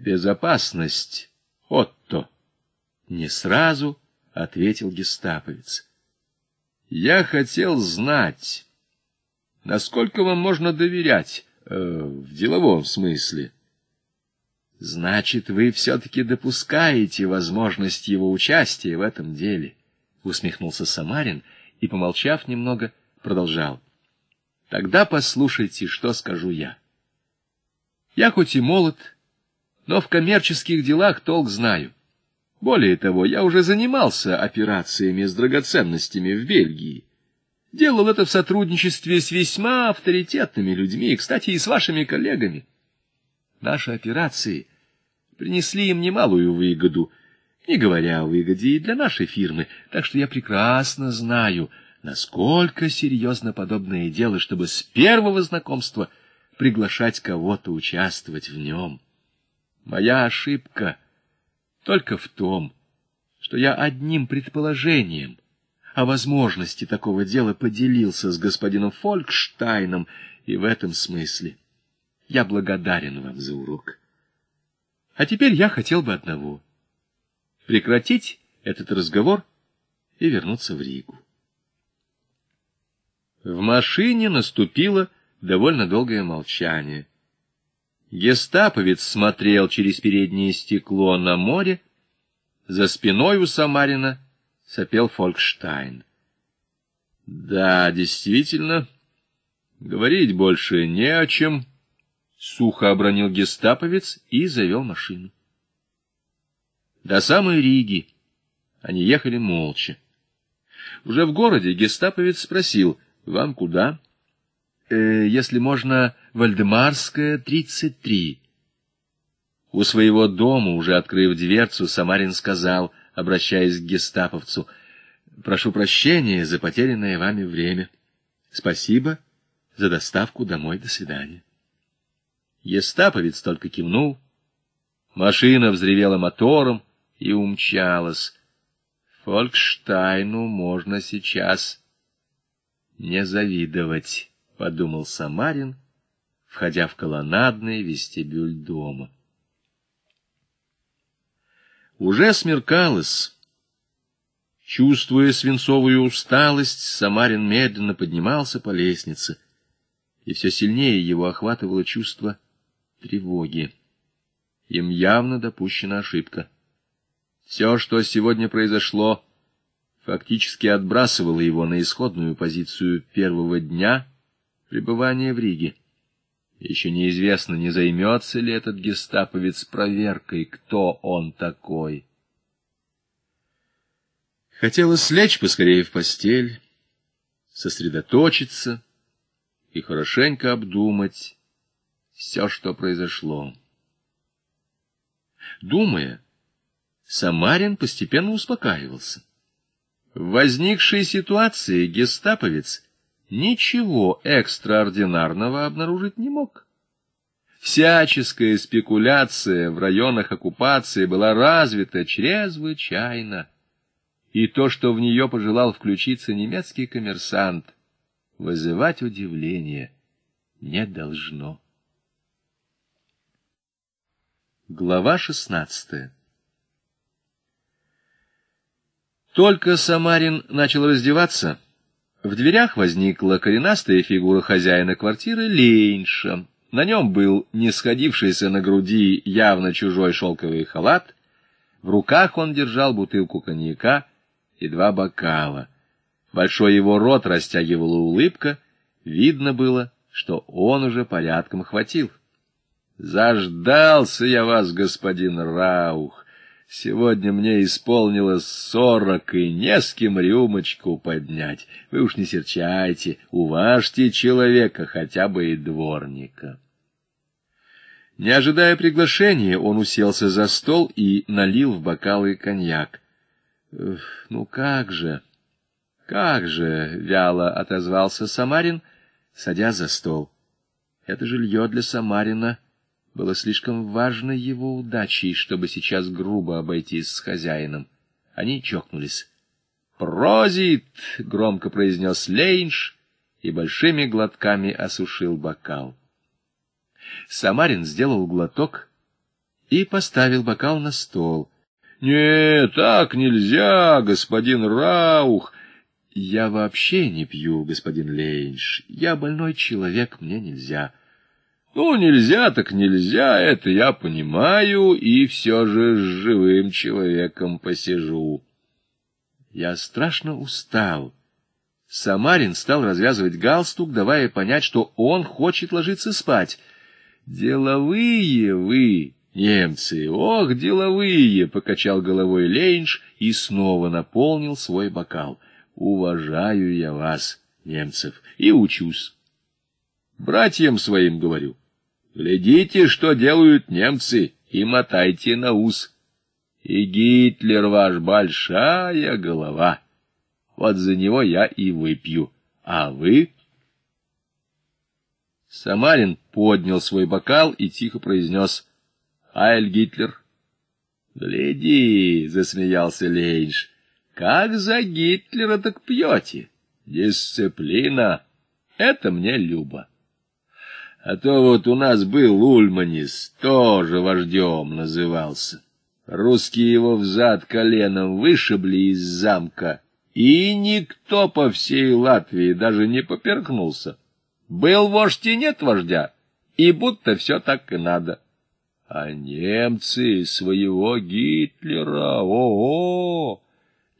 «Безопасность, Отто!» Не сразу ответил гестаповец. «Я хотел знать, насколько вам можно доверять, э, в деловом смысле». «Значит, вы все-таки допускаете возможность его участия в этом деле», — усмехнулся Самарин и, помолчав немного, продолжал. «Тогда послушайте, что скажу я. Я хоть и молод, — но в коммерческих делах толк знаю. Более того, я уже занимался операциями с драгоценностями в Бельгии. Делал это в сотрудничестве с весьма авторитетными людьми, кстати, и с вашими коллегами. Наши операции принесли им немалую выгоду, не говоря о выгоде и для нашей фирмы, так что я прекрасно знаю, насколько серьезно подобное дело, чтобы с первого знакомства приглашать кого-то участвовать в нем». Моя ошибка только в том, что я одним предположением о возможности такого дела поделился с господином Фолькштайном, и в этом смысле я благодарен вам за урок. А теперь я хотел бы одного — прекратить этот разговор и вернуться в Ригу. В машине наступило довольно долгое молчание. Гестаповец смотрел через переднее стекло на море. За спиной у Самарина сопел Фолькштайн. Да, действительно, говорить больше не о чем. Сухо обронил гестаповец и завел машину. До самой Риги они ехали молча. Уже в городе гестаповец спросил, вам куда? Э, если можно, Вальдемарская, 33. У своего дома, уже открыв дверцу, Самарин сказал, обращаясь к гестаповцу, «Прошу прощения за потерянное вами время. Спасибо за доставку домой. До свидания». Гестаповец только кивнул. Машина взревела мотором и умчалась. «Фолькштайну можно сейчас не завидовать», — подумал Самарин, входя в колоннадный вестибюль дома. Уже смеркалось. Чувствуя свинцовую усталость, Самарин медленно поднимался по лестнице, и все сильнее его охватывало чувство тревоги. Им явно допущена ошибка. Все, что сегодня произошло, фактически отбрасывало его на исходную позицию первого дня пребывания в Риге. Еще неизвестно, не займется ли этот гестаповец проверкой, кто он такой. Хотелось лечь поскорее в постель, сосредоточиться и хорошенько обдумать все, что произошло. Думая, Самарин постепенно успокаивался. В возникшей ситуации гестаповец — ничего экстраординарного обнаружить не мог. Всяческая спекуляция в районах оккупации была развита чрезвычайно, и то, что в нее пожелал включиться немецкий коммерсант, вызывать удивление не должно. Глава шестнадцатая Только Самарин начал раздеваться — в дверях возникла коренастая фигура хозяина квартиры Лейнша. На нем был не сходившийся на груди явно чужой шелковый халат. В руках он держал бутылку коньяка и два бокала. Большой его рот растягивала улыбка. Видно было, что он уже порядком хватил. «Заждался я вас, господин Раух!» Сегодня мне исполнилось сорок, и не с кем рюмочку поднять. Вы уж не серчайте, уважьте человека, хотя бы и дворника. Не ожидая приглашения, он уселся за стол и налил в бокалы коньяк. — Ну как же, как же, — вяло отозвался Самарин, садя за стол. — Это жилье для Самарина — было слишком важно его удачей, чтобы сейчас грубо обойтись с хозяином. Они чокнулись. «Прозит!» — громко произнес Лейнш и большими глотками осушил бокал. Самарин сделал глоток и поставил бокал на стол. «Не, так нельзя, господин Раух!» «Я вообще не пью, господин Лейнш. Я больной человек, мне нельзя». Ну, нельзя так нельзя, это я понимаю, и все же с живым человеком посижу. Я страшно устал. Самарин стал развязывать галстук, давая понять, что он хочет ложиться спать. «Деловые вы, немцы! Ох, деловые!» — покачал головой Лейнш и снова наполнил свой бокал. «Уважаю я вас, немцев, и учусь. Братьям своим говорю». Глядите, что делают немцы, и мотайте на ус. И Гитлер ваш большая голова. Вот за него я и выпью. А вы... Самарин поднял свой бокал и тихо произнес «Хайль Гитлер». «Гляди!» — засмеялся Лейнш. «Как за Гитлера так пьете? Дисциплина! Это мне любо!» А то вот у нас был Ульманис, тоже вождем назывался. Русские его взад коленом вышибли из замка, и никто по всей Латвии даже не поперкнулся. Был вождь и нет вождя, и будто все так и надо. А немцы своего Гитлера, о-о!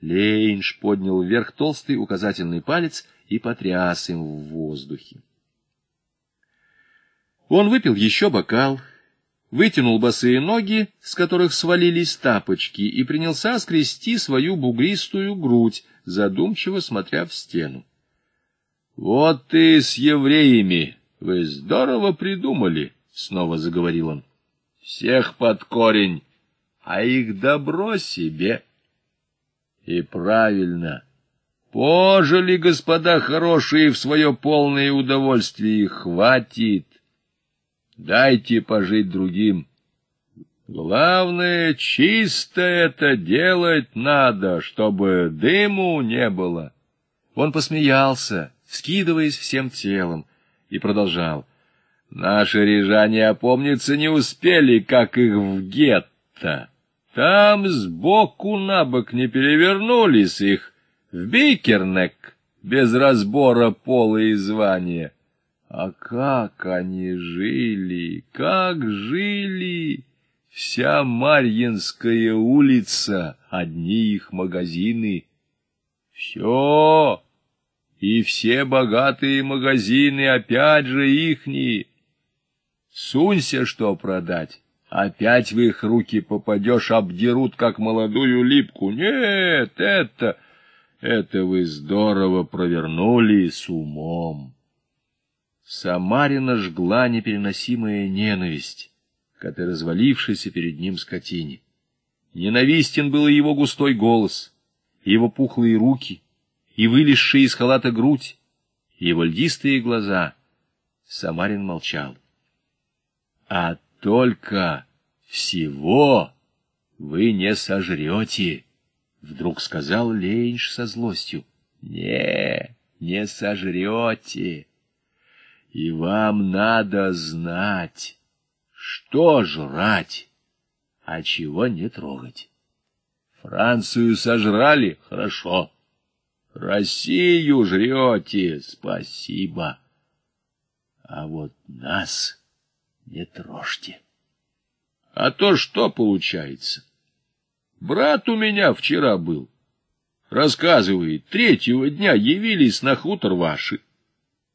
Лейнш поднял вверх толстый указательный палец и потряс им в воздухе. Он выпил еще бокал, вытянул босые ноги, с которых свалились тапочки, и принялся скрести свою бугристую грудь, задумчиво смотря в стену. — Вот ты с евреями! Вы здорово придумали! — снова заговорил он. — Всех под корень, а их добро себе. — И правильно! Пожили, господа хорошие, в свое полное удовольствие, хватит! — дайте пожить другим. Главное, чисто это делать надо, чтобы дыму не было. Он посмеялся, вскидываясь всем телом, и продолжал. Наши рижане опомниться не успели, как их в гетто. Там сбоку на бок не перевернулись их в бикернек без разбора пола и звания. А как они жили, как жили! Вся Марьинская улица, одни их магазины. Все, и все богатые магазины, опять же, ихни. Сунься, что продать. Опять в их руки попадешь, обдерут, как молодую липку. Нет, это... Это вы здорово провернули с умом. Самарина жгла непереносимая ненависть к этой развалившейся перед ним скотине. Ненавистен был и его густой голос, и его пухлые руки, и вылезшие из халата грудь, и его льдистые глаза. Самарин молчал. «А только всего вы не сожрете!» — вдруг сказал Леньш со злостью. «Не, не сожрете!» И вам надо знать, что жрать, а чего не трогать. Францию сожрали — хорошо. Россию жрете — спасибо. А вот нас не трожьте. А то что получается? Брат у меня вчера был. Рассказывает, третьего дня явились на хутор ваши.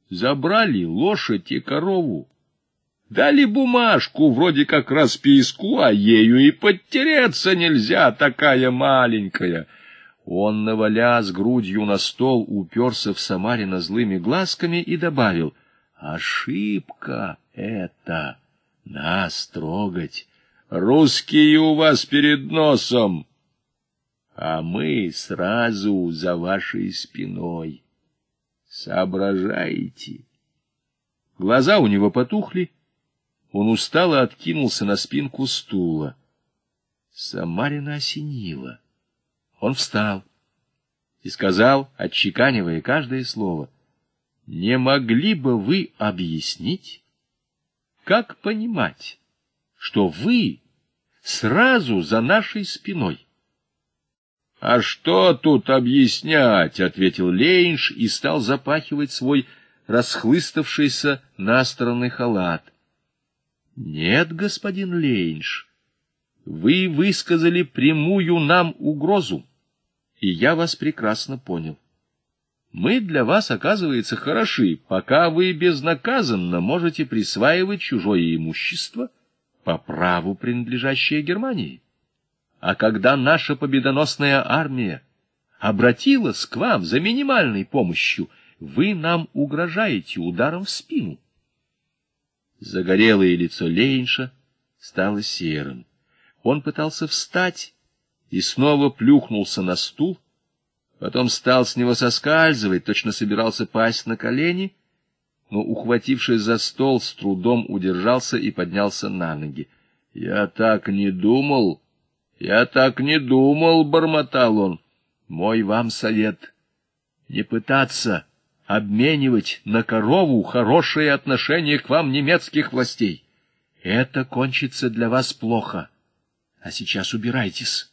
Забрали лошадь и корову. Дали бумажку, вроде как расписку, а ею и подтереться нельзя, такая маленькая. Он, наваля грудью на стол, уперся в Самарина злыми глазками и добавил, «Ошибка это! Нас трогать! Русские у вас перед носом, а мы сразу за вашей спиной» соображаете. Глаза у него потухли, он устало откинулся на спинку стула. Самарина осенила. Он встал и сказал, отчеканивая каждое слово, «Не могли бы вы объяснить, как понимать, что вы сразу за нашей спиной?» «А что тут объяснять?» — ответил Лейнш и стал запахивать свой расхлыставшийся на стороны халат. «Нет, господин Лейнш, вы высказали прямую нам угрозу, и я вас прекрасно понял. Мы для вас, оказывается, хороши, пока вы безнаказанно можете присваивать чужое имущество по праву, принадлежащее Германии». А когда наша победоносная армия обратилась к вам за минимальной помощью, вы нам угрожаете ударом в спину. Загорелое лицо Лейнша стало серым. Он пытался встать и снова плюхнулся на стул, потом стал с него соскальзывать, точно собирался пасть на колени, но, ухватившись за стол, с трудом удержался и поднялся на ноги. — Я так не думал! — «Я так не думал», — бормотал он. «Мой вам совет. Не пытаться обменивать на корову хорошее отношение к вам немецких властей. Это кончится для вас плохо. А сейчас убирайтесь».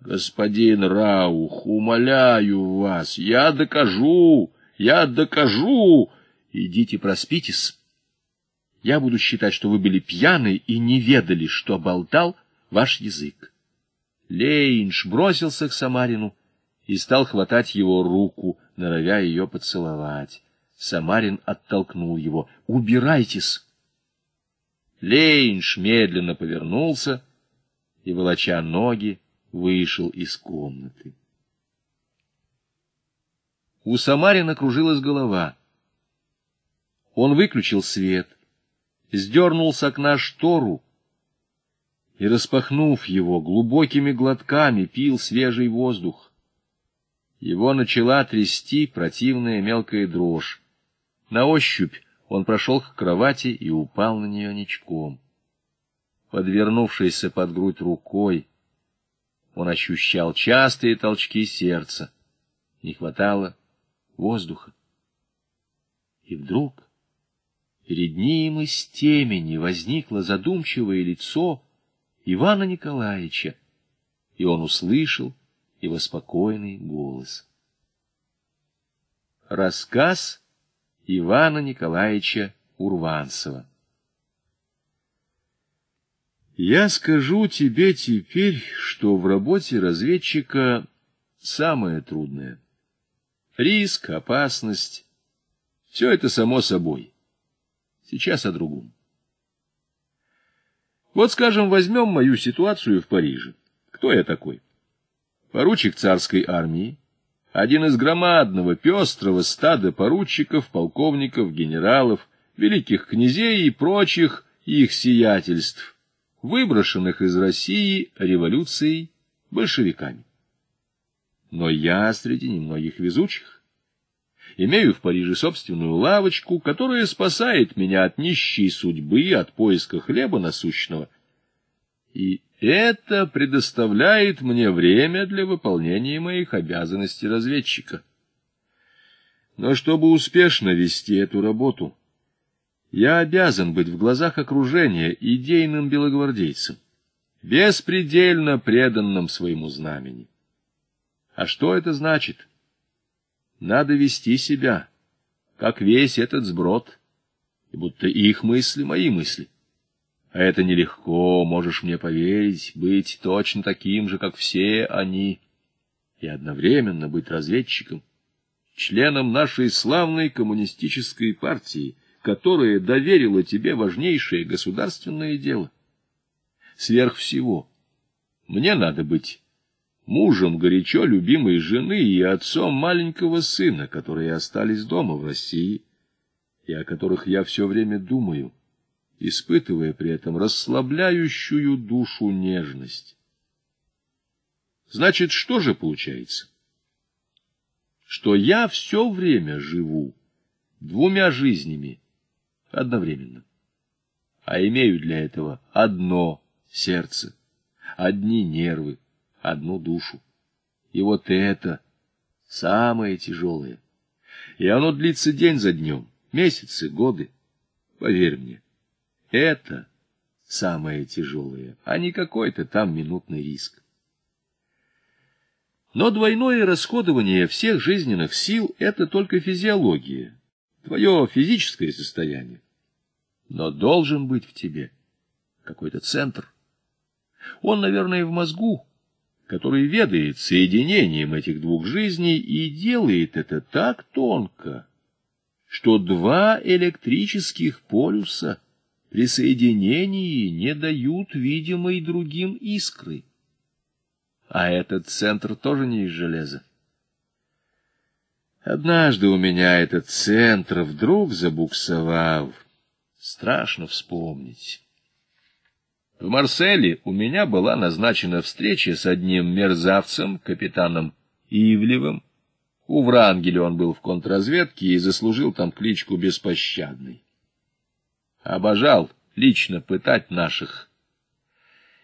«Господин Раух, умоляю вас, я докажу, я докажу. Идите проспитесь. Я буду считать, что вы были пьяны и не ведали, что болтал» ваш язык. Лейнш бросился к Самарину и стал хватать его руку, норовя ее поцеловать. Самарин оттолкнул его. «Убирайтесь!» Лейнш медленно повернулся и, волоча ноги, вышел из комнаты. У Самарина кружилась голова. Он выключил свет, сдернул с окна штору, и, распахнув его, глубокими глотками пил свежий воздух. Его начала трясти противная мелкая дрожь. На ощупь он прошел к кровати и упал на нее ничком. Подвернувшийся под грудь рукой, он ощущал частые толчки сердца. Не хватало воздуха. И вдруг перед ним из темени возникло задумчивое лицо — Ивана Николаевича, и он услышал его спокойный голос. Рассказ Ивана Николаевича Урванцева Я скажу тебе теперь, что в работе разведчика самое трудное. Риск, опасность — все это само собой. Сейчас о другом. Вот, скажем, возьмем мою ситуацию в Париже. Кто я такой? Поручик царской армии, один из громадного пестрого стада поручиков, полковников, генералов, великих князей и прочих их сиятельств, выброшенных из России революцией большевиками. Но я среди немногих везучих. Имею в Париже собственную лавочку, которая спасает меня от нищей судьбы, от поиска хлеба насущного. И это предоставляет мне время для выполнения моих обязанностей разведчика. Но чтобы успешно вести эту работу, я обязан быть в глазах окружения идейным белогвардейцем, беспредельно преданным своему знамени. А что это значит? надо вести себя, как весь этот сброд, и будто их мысли — мои мысли. А это нелегко, можешь мне поверить, быть точно таким же, как все они, и одновременно быть разведчиком, членом нашей славной коммунистической партии, которая доверила тебе важнейшее государственное дело. Сверх всего, мне надо быть мужем горячо любимой жены и отцом маленького сына, которые остались дома в России, и о которых я все время думаю, испытывая при этом расслабляющую душу нежность. Значит, что же получается? Что я все время живу двумя жизнями одновременно, а имею для этого одно сердце, одни нервы, одну душу. И вот это самое тяжелое. И оно длится день за днем, месяцы, годы. Поверь мне, это самое тяжелое, а не какой-то там минутный риск. Но двойное расходование всех жизненных сил — это только физиология, твое физическое состояние. Но должен быть в тебе какой-то центр. Он, наверное, в мозгу, который ведает соединением этих двух жизней и делает это так тонко, что два электрических полюса при соединении не дают видимой другим искры. А этот центр тоже не из железа. Однажды у меня этот центр вдруг забуксовал. Страшно вспомнить. В Марселе у меня была назначена встреча с одним мерзавцем, капитаном Ивлевым. У Врангеля он был в контрразведке и заслужил там кличку «Беспощадный». Обожал лично пытать наших.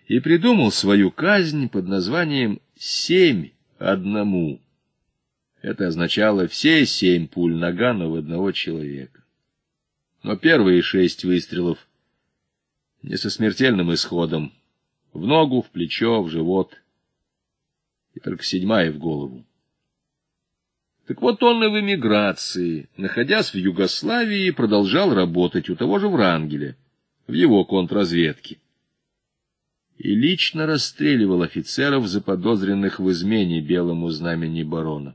И придумал свою казнь под названием «Семь одному». Это означало все семь пуль Нагана в одного человека. Но первые шесть выстрелов — не со смертельным исходом, в ногу, в плечо, в живот, и только седьмая в голову. Так вот он и в эмиграции, находясь в Югославии, продолжал работать у того же Врангеля, в его контрразведке. И лично расстреливал офицеров, заподозренных в измене белому знамени барона.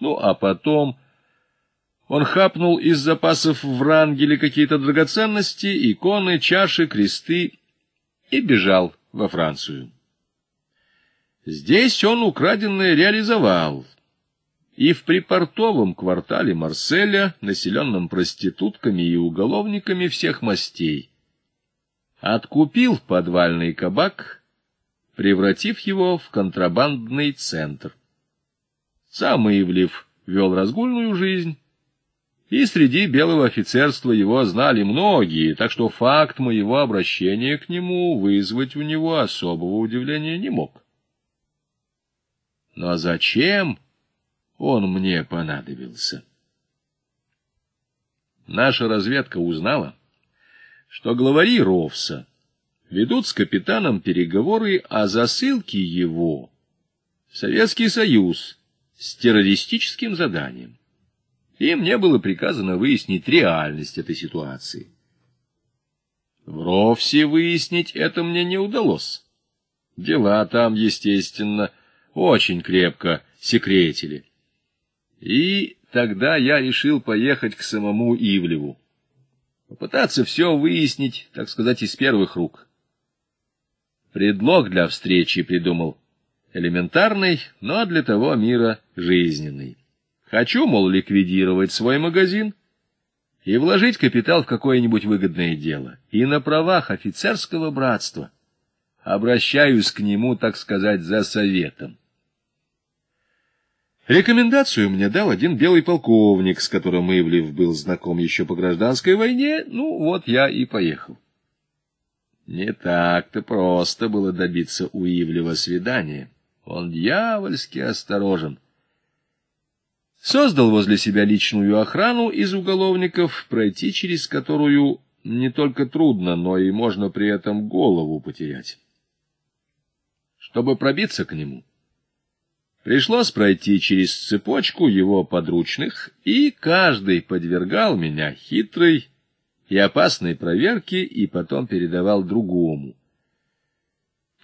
Ну, а потом он хапнул из запасов в Рангеле какие-то драгоценности, иконы, чаши, кресты и бежал во Францию. Здесь он украденное реализовал. И в припортовом квартале Марселя, населенном проститутками и уголовниками всех мастей, откупил подвальный кабак, превратив его в контрабандный центр. Сам Ивлев вел разгульную жизнь, и среди белого офицерства его знали многие, так что факт моего обращения к нему вызвать у него особого удивления не мог. Но ну, а зачем он мне понадобился? Наша разведка узнала, что главари Ровса ведут с капитаном переговоры о засылке его в Советский Союз с террористическим заданием и мне было приказано выяснить реальность этой ситуации. В Ровсе выяснить это мне не удалось. Дела там, естественно, очень крепко секретили. И тогда я решил поехать к самому Ивлеву. Попытаться все выяснить, так сказать, из первых рук. Предлог для встречи придумал элементарный, но для того мира жизненный. Хочу, мол, ликвидировать свой магазин и вложить капитал в какое-нибудь выгодное дело. И на правах офицерского братства обращаюсь к нему, так сказать, за советом. Рекомендацию мне дал один белый полковник, с которым Ивлев был знаком еще по гражданской войне, ну вот я и поехал. Не так-то просто было добиться у Ивлева свидания. Он дьявольски осторожен создал возле себя личную охрану из уголовников, пройти через которую не только трудно, но и можно при этом голову потерять. Чтобы пробиться к нему, пришлось пройти через цепочку его подручных, и каждый подвергал меня хитрой и опасной проверке и потом передавал другому.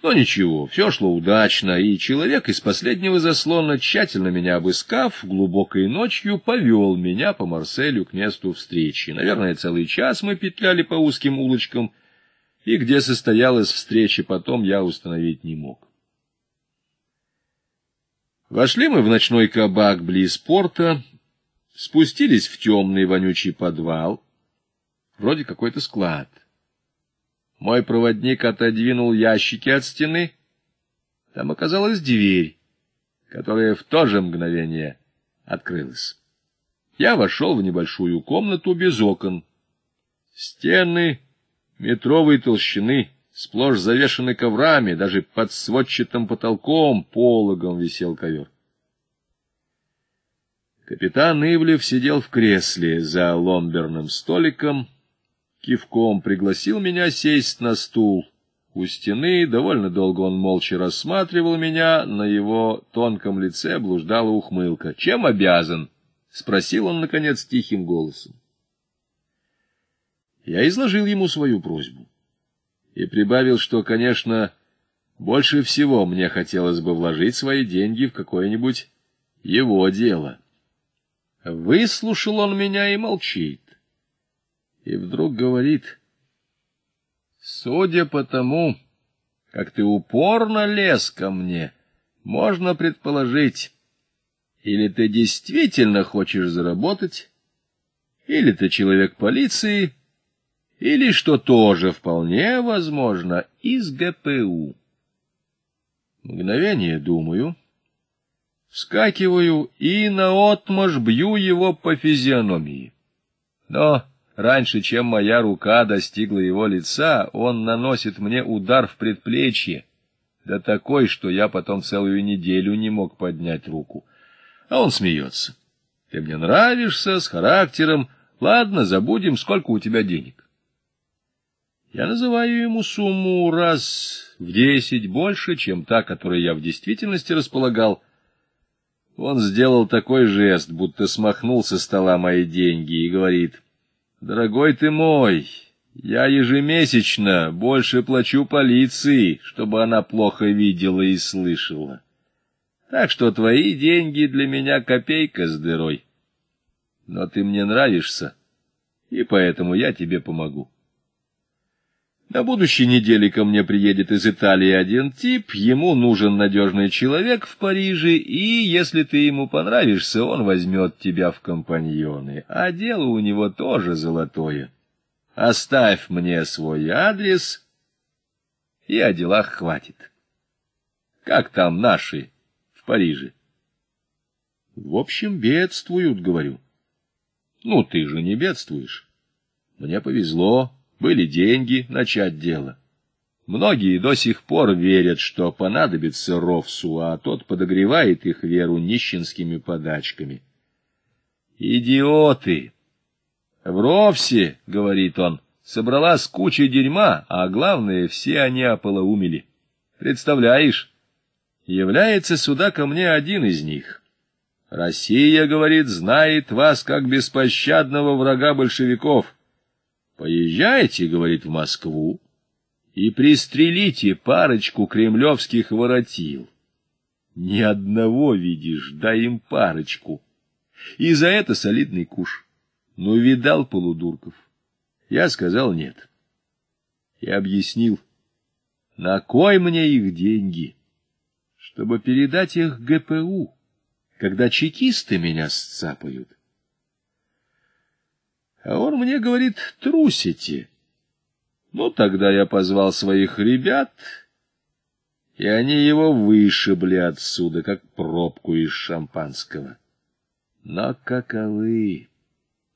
Но ничего, все шло удачно, и человек из последнего заслона, тщательно меня обыскав, глубокой ночью повел меня по Марселю к месту встречи. Наверное, целый час мы петляли по узким улочкам, и где состоялась встреча потом, я установить не мог. Вошли мы в ночной кабак близ порта, спустились в темный вонючий подвал, вроде какой-то склад. Мой проводник отодвинул ящики от стены. Там оказалась дверь, которая в то же мгновение открылась. Я вошел в небольшую комнату без окон. Стены метровой толщины, сплошь завешаны коврами, даже под сводчатым потолком пологом висел ковер. Капитан Ивлев сидел в кресле за ломберным столиком, кивком пригласил меня сесть на стул. У стены довольно долго он молча рассматривал меня, на его тонком лице блуждала ухмылка. «Чем обязан?» — спросил он, наконец, тихим голосом. Я изложил ему свою просьбу и прибавил, что, конечно, больше всего мне хотелось бы вложить свои деньги в какое-нибудь его дело. Выслушал он меня и молчит и вдруг говорит, «Судя по тому, как ты упорно лез ко мне, можно предположить, или ты действительно хочешь заработать, или ты человек полиции, или, что тоже вполне возможно, из ГПУ». Мгновение думаю, вскакиваю и наотмашь бью его по физиономии. Но... Раньше, чем моя рука достигла его лица, он наносит мне удар в предплечье, да такой, что я потом целую неделю не мог поднять руку. А он смеется. Ты мне нравишься, с характером. Ладно, забудем, сколько у тебя денег. Я называю ему сумму раз в десять больше, чем та, которой я в действительности располагал. Он сделал такой жест, будто смахнул со стола мои деньги и говорит... «Дорогой ты мой, я ежемесячно больше плачу полиции, чтобы она плохо видела и слышала. Так что твои деньги для меня копейка с дырой. Но ты мне нравишься, и поэтому я тебе помогу». На будущей неделе ко мне приедет из Италии один тип, ему нужен надежный человек в Париже, и если ты ему понравишься, он возьмет тебя в компаньоны. А дело у него тоже золотое. Оставь мне свой адрес, и о делах хватит. Как там наши в Париже? В общем, бедствуют, говорю. Ну, ты же не бедствуешь. Мне повезло были деньги начать дело. Многие до сих пор верят, что понадобится Ровсу, а тот подогревает их веру нищенскими подачками. «Идиоты! В Ровсе, — говорит он, — собралась куча дерьма, а главное, все они ополоумели. Представляешь, является сюда ко мне один из них». Россия, говорит, знает вас как беспощадного врага большевиков. Поезжайте, — говорит, — в Москву и пристрелите парочку кремлевских воротил. Ни одного видишь, дай им парочку. И за это солидный куш. Но видал полудурков. Я сказал нет. И объяснил, на кой мне их деньги, чтобы передать их ГПУ, когда чекисты меня сцапают. А он мне говорит, трусите. Ну, тогда я позвал своих ребят, и они его вышибли отсюда, как пробку из шампанского. Но каковы?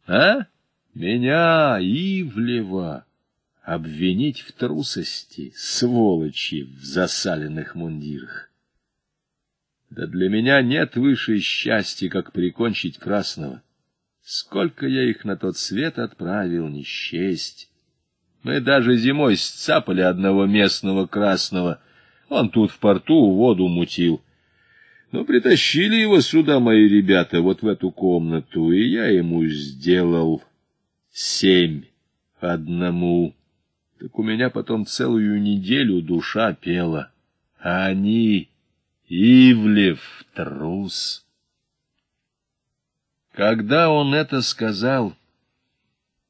А? Меня, Ивлева, обвинить в трусости, сволочи в засаленных мундирах. Да для меня нет выше счастья, как прикончить красного. Сколько я их на тот свет отправил, не счесть. Мы даже зимой сцапали одного местного красного. Он тут в порту воду мутил. Но ну, притащили его сюда мои ребята, вот в эту комнату, и я ему сделал семь одному. Так у меня потом целую неделю душа пела. А они... Ивлев трус. Когда он это сказал,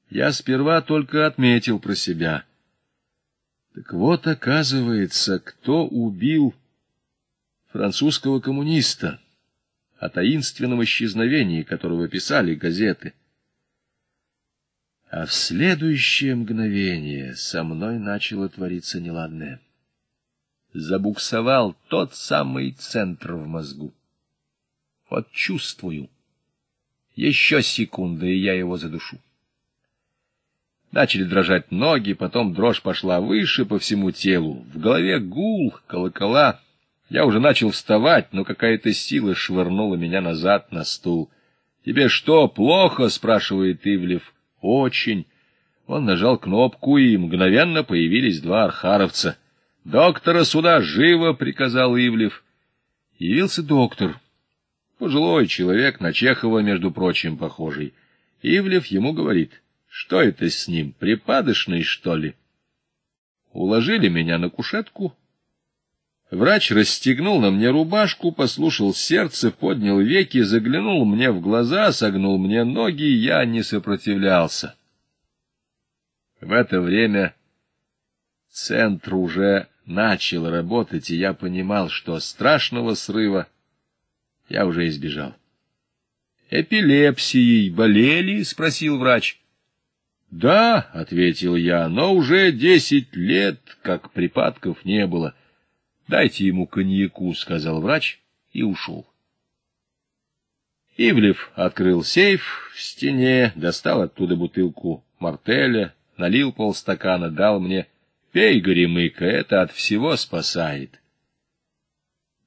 я сперва только отметил про себя. Так вот, оказывается, кто убил французского коммуниста, о таинственном исчезновении которого писали газеты. А в следующее мгновение со мной начало твориться неладное. Забуксовал тот самый центр в мозгу. Вот чувствую еще секунда, и я его задушу. Начали дрожать ноги, потом дрожь пошла выше по всему телу. В голове гул, колокола. Я уже начал вставать, но какая-то сила швырнула меня назад на стул. — Тебе что, плохо? — спрашивает Ивлев. — Очень. Он нажал кнопку, и мгновенно появились два архаровца. — Доктора сюда, живо! — приказал Ивлев. Явился доктор. — Пожилой человек, на Чехова, между прочим, похожий. Ивлев ему говорит, что это с ним, припадочный, что ли? Уложили меня на кушетку. Врач расстегнул на мне рубашку, послушал сердце, поднял веки, заглянул мне в глаза, согнул мне ноги, я не сопротивлялся. В это время центр уже начал работать, и я понимал, что страшного срыва я уже избежал. «Эпилепсией болели?» — спросил врач. «Да», — ответил я, — «но уже десять лет, как припадков не было». «Дайте ему коньяку», — сказал врач и ушел. Ивлев открыл сейф в стене, достал оттуда бутылку мартеля, налил полстакана, дал мне. «Пей, горемыка, это от всего спасает».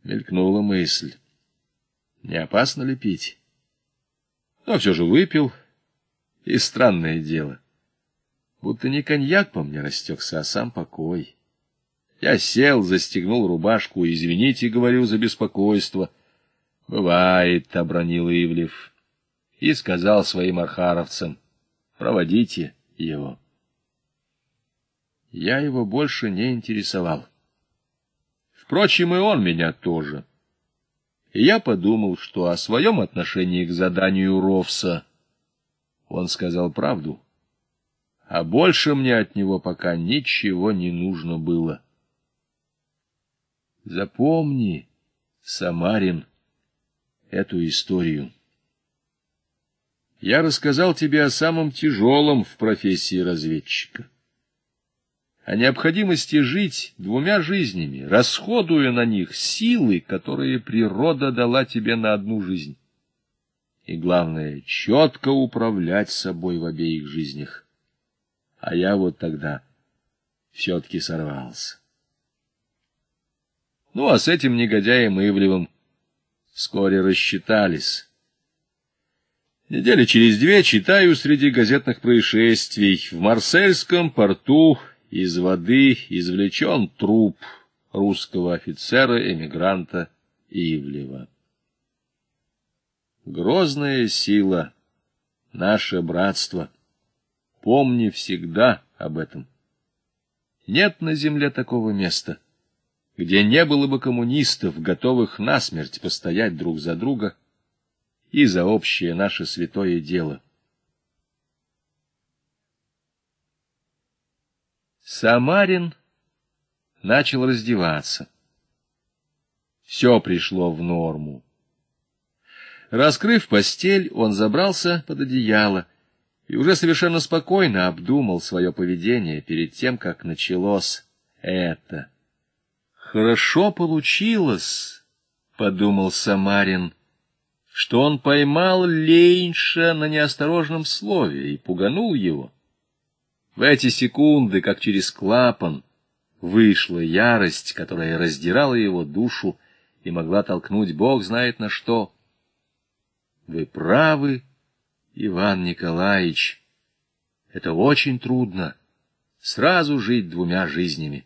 Мелькнула мысль не опасно ли пить. Но все же выпил, и странное дело. Будто не коньяк по мне растекся, а сам покой. Я сел, застегнул рубашку, извините, говорю, за беспокойство. Бывает, — обронил Ивлев, и сказал своим архаровцам, — проводите его. Я его больше не интересовал. Впрочем, и он меня тоже и я подумал, что о своем отношении к заданию Ровса он сказал правду, а больше мне от него пока ничего не нужно было. Запомни, Самарин, эту историю. Я рассказал тебе о самом тяжелом в профессии разведчика о необходимости жить двумя жизнями, расходуя на них силы, которые природа дала тебе на одну жизнь. И главное, четко управлять собой в обеих жизнях. А я вот тогда все-таки сорвался. Ну, а с этим негодяем Ивлевым вскоре рассчитались. Недели через две читаю среди газетных происшествий в Марсельском порту из воды извлечен труп русского офицера-эмигранта Ивлева. Грозная сила, наше братство, помни всегда об этом. Нет на земле такого места, где не было бы коммунистов, готовых насмерть постоять друг за друга и за общее наше святое дело — Самарин начал раздеваться. Все пришло в норму. Раскрыв постель, он забрался под одеяло и уже совершенно спокойно обдумал свое поведение перед тем, как началось это. «Хорошо получилось», — подумал Самарин, — что он поймал Лейнша на неосторожном слове и пуганул его. В эти секунды, как через клапан, вышла ярость, которая раздирала его душу и могла толкнуть бог знает на что. Вы правы, Иван Николаевич, это очень трудно, сразу жить двумя жизнями.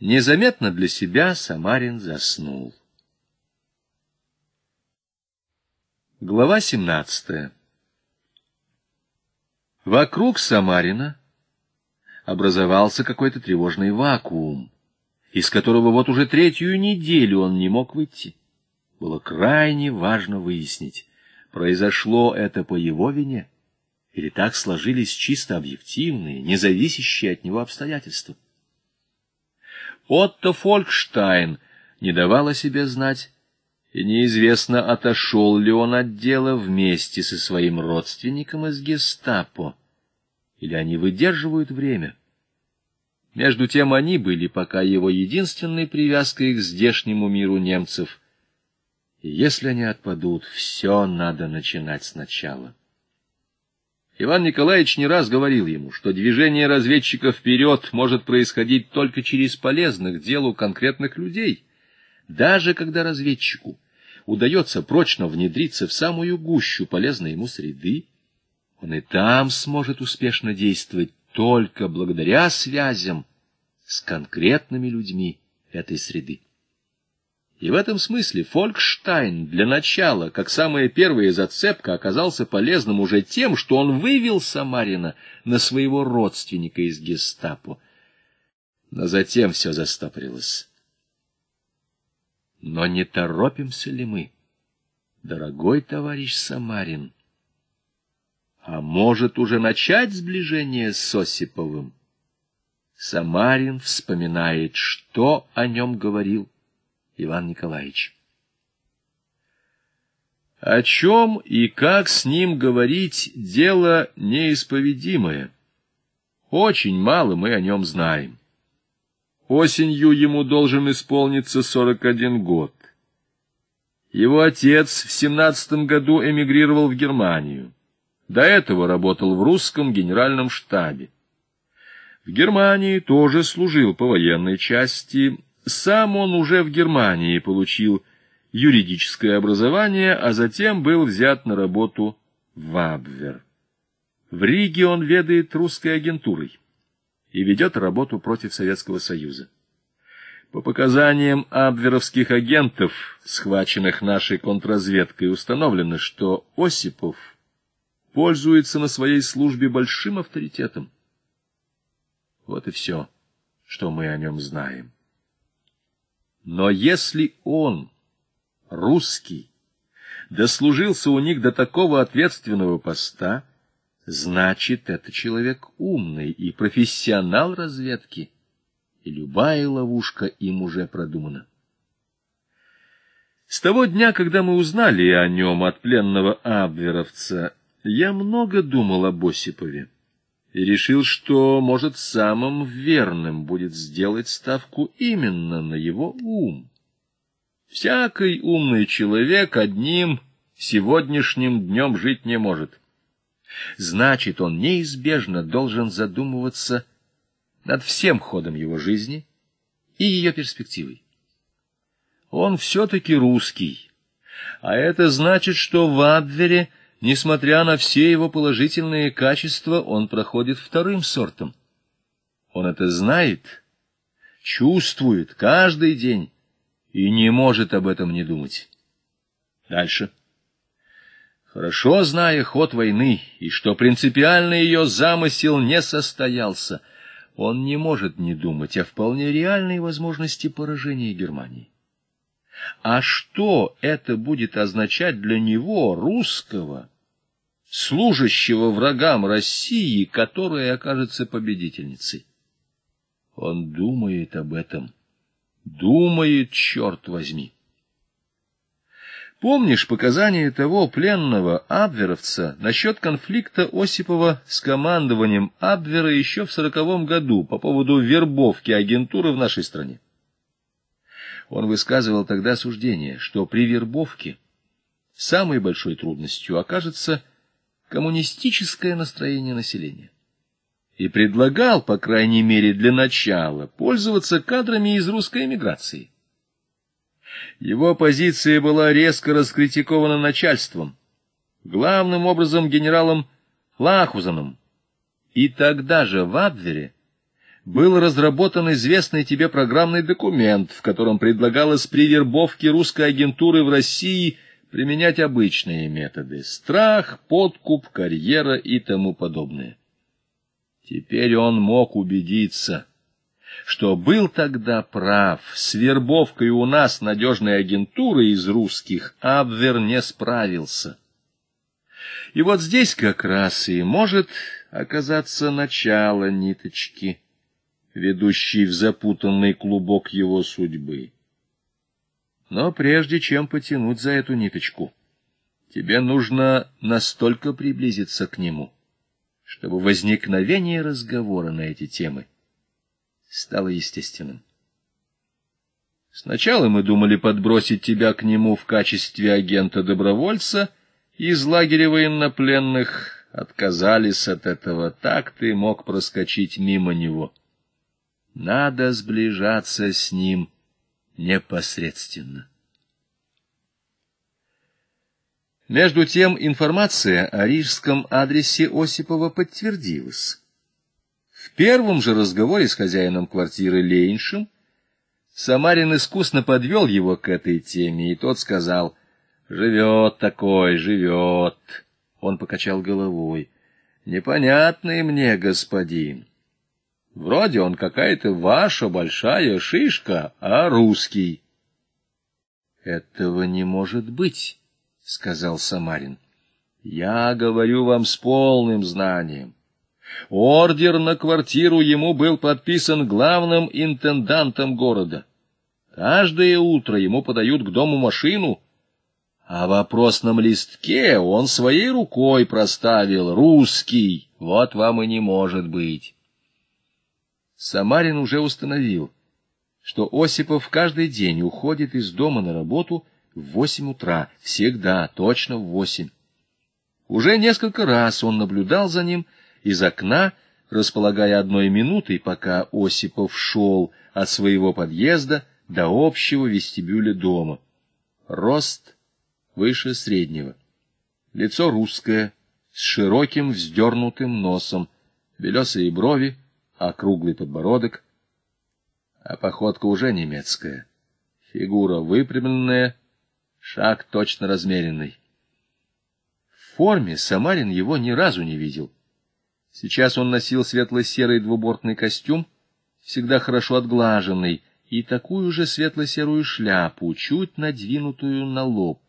Незаметно для себя Самарин заснул. Глава семнадцатая Вокруг Самарина образовался какой-то тревожный вакуум, из которого вот уже третью неделю он не мог выйти. Было крайне важно выяснить, произошло это по его вине или так сложились чисто объективные, не зависящие от него обстоятельства. Отто Фолькштайн не давал о себе знать, и неизвестно, отошел ли он от дела вместе со своим родственником из гестапо, или они выдерживают время. Между тем они были пока его единственной привязкой к здешнему миру немцев. И если они отпадут, все надо начинать сначала. Иван Николаевич не раз говорил ему, что движение разведчика вперед может происходить только через полезных делу конкретных людей, даже когда разведчику удается прочно внедриться в самую гущу полезной ему среды, он и там сможет успешно действовать только благодаря связям с конкретными людьми этой среды. И в этом смысле Фолькштайн для начала, как самая первая зацепка, оказался полезным уже тем, что он вывел Самарина на своего родственника из гестапо. Но затем все застопорилось. Но не торопимся ли мы, дорогой товарищ Самарин? А может уже начать сближение с Осиповым? Самарин вспоминает, что о нем говорил Иван Николаевич. О чем и как с ним говорить — дело неисповедимое. Очень мало мы о нем знаем. Осенью ему должен исполниться 41 год. Его отец в 17 году эмигрировал в Германию. До этого работал в русском генеральном штабе. В Германии тоже служил по военной части. Сам он уже в Германии получил юридическое образование, а затем был взят на работу в Абвер. В Риге он ведает русской агентурой и ведет работу против Советского Союза. По показаниям абверовских агентов, схваченных нашей контрразведкой, установлено, что Осипов пользуется на своей службе большим авторитетом. Вот и все, что мы о нем знаем. Но если он, русский, дослужился у них до такого ответственного поста, Значит, это человек умный и профессионал разведки, и любая ловушка им уже продумана. С того дня, когда мы узнали о нем от пленного Абверовца, я много думал об Осипове и решил, что, может, самым верным будет сделать ставку именно на его ум. Всякий умный человек одним сегодняшним днем жить не может значит, он неизбежно должен задумываться над всем ходом его жизни и ее перспективой. Он все-таки русский, а это значит, что в Абвере, несмотря на все его положительные качества, он проходит вторым сортом. Он это знает, чувствует каждый день и не может об этом не думать. Дальше. Хорошо зная ход войны и что принципиально ее замысел не состоялся, он не может не думать о вполне реальной возможности поражения Германии. А что это будет означать для него, русского, служащего врагам России, которая окажется победительницей? Он думает об этом. Думает, черт возьми. Помнишь показания того пленного Абверовца насчет конфликта Осипова с командованием Абвера еще в сороковом году по поводу вербовки агентуры в нашей стране? Он высказывал тогда суждение, что при вербовке самой большой трудностью окажется коммунистическое настроение населения. И предлагал, по крайней мере, для начала пользоваться кадрами из русской эмиграции. Его позиция была резко раскритикована начальством, главным образом генералом Лахузаном. И тогда же в Абвере был разработан известный тебе программный документ, в котором предлагалось при вербовке русской агентуры в России применять обычные методы — страх, подкуп, карьера и тому подобное. Теперь он мог убедиться — что был тогда прав. С вербовкой у нас надежной агентуры из русских Абвер не справился. И вот здесь как раз и может оказаться начало ниточки, ведущей в запутанный клубок его судьбы. Но прежде чем потянуть за эту ниточку, тебе нужно настолько приблизиться к нему, чтобы возникновение разговора на эти темы стало естественным. Сначала мы думали подбросить тебя к нему в качестве агента-добровольца из лагеря военнопленных, отказались от этого, так ты мог проскочить мимо него. Надо сближаться с ним непосредственно. Между тем информация о рижском адресе Осипова подтвердилась первом же разговоре с хозяином квартиры Лейншем Самарин искусно подвел его к этой теме, и тот сказал «Живет такой, живет». Он покачал головой. «Непонятный мне, господин. Вроде он какая-то ваша большая шишка, а русский». «Этого не может быть», — сказал Самарин. «Я говорю вам с полным знанием». Ордер на квартиру ему был подписан главным интендантом города. Каждое утро ему подают к дому машину, а в опросном листке он своей рукой проставил «русский», вот вам и не может быть. Самарин уже установил, что Осипов каждый день уходит из дома на работу в восемь утра, всегда, точно в восемь. Уже несколько раз он наблюдал за ним, из окна, располагая одной минутой, пока Осипов шел от своего подъезда до общего вестибюля дома. Рост выше среднего. Лицо русское, с широким вздернутым носом, белесые брови, округлый подбородок. А походка уже немецкая. Фигура выпрямленная, шаг точно размеренный. В форме Самарин его ни разу не видел. Сейчас он носил светло-серый двубортный костюм, всегда хорошо отглаженный, и такую же светло-серую шляпу, чуть надвинутую на лоб.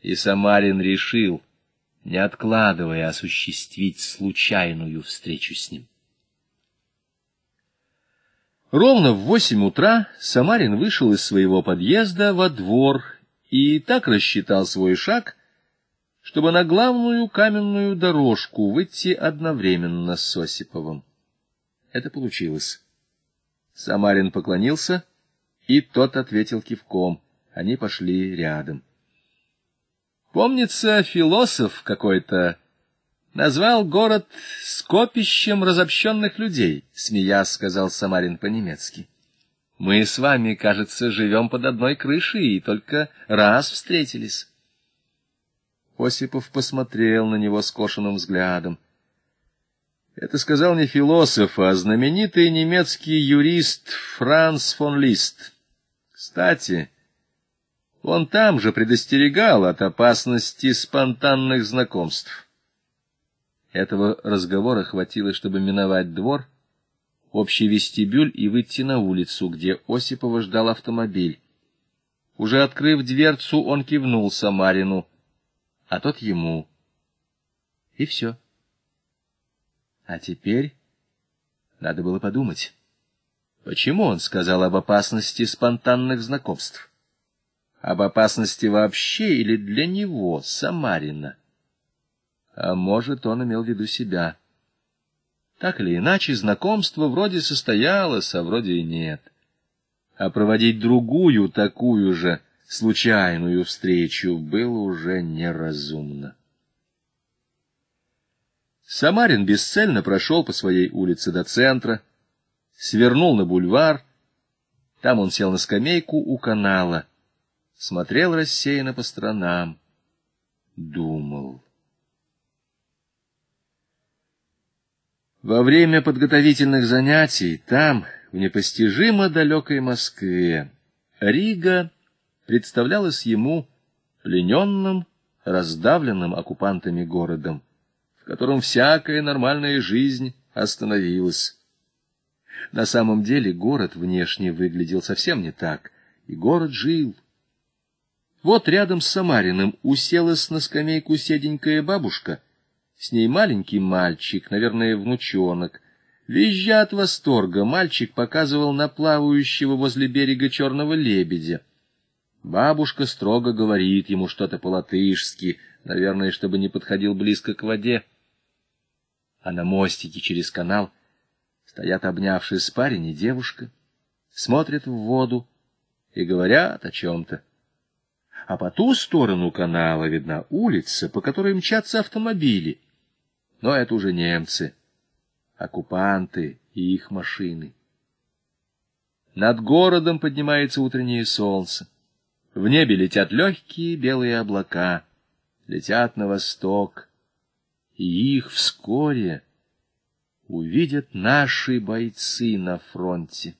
И Самарин решил, не откладывая, осуществить случайную встречу с ним. Ровно в восемь утра Самарин вышел из своего подъезда во двор и так рассчитал свой шаг — чтобы на главную каменную дорожку выйти одновременно с Осиповым. Это получилось. Самарин поклонился, и тот ответил кивком. Они пошли рядом. Помнится, философ какой-то назвал город скопищем разобщенных людей, смеясь, сказал Самарин по-немецки. Мы с вами, кажется, живем под одной крышей и только раз встретились. Осипов посмотрел на него скошенным взглядом. Это сказал не философ, а знаменитый немецкий юрист Франц фон Лист. Кстати, он там же предостерегал от опасности спонтанных знакомств. Этого разговора хватило, чтобы миновать двор, общий вестибюль и выйти на улицу, где Осипова ждал автомобиль. Уже открыв дверцу, он кивнул Самарину — а тот ему. И все. А теперь надо было подумать, почему он сказал об опасности спонтанных знакомств? Об опасности вообще или для него, Самарина? А может, он имел в виду себя? Так или иначе, знакомство вроде состоялось, а вроде и нет. А проводить другую такую же случайную встречу было уже неразумно. Самарин бесцельно прошел по своей улице до центра, свернул на бульвар, там он сел на скамейку у канала, смотрел рассеянно по сторонам, думал. Во время подготовительных занятий там, в непостижимо далекой Москве, Рига — представлялось ему плененным, раздавленным оккупантами городом, в котором всякая нормальная жизнь остановилась. На самом деле город внешне выглядел совсем не так, и город жил. Вот рядом с Самариным уселась на скамейку седенькая бабушка, с ней маленький мальчик, наверное, внучонок. Визжа от восторга, мальчик показывал на плавающего возле берега черного лебедя — Бабушка строго говорит ему что-то по-латышски, наверное, чтобы не подходил близко к воде. А на мостике через канал стоят обнявшись парень и девушка, смотрят в воду и говорят о чем-то. А по ту сторону канала видна улица, по которой мчатся автомобили. Но это уже немцы, оккупанты и их машины. Над городом поднимается утреннее солнце. В небе летят легкие белые облака, летят на восток, и их вскоре увидят наши бойцы на фронте.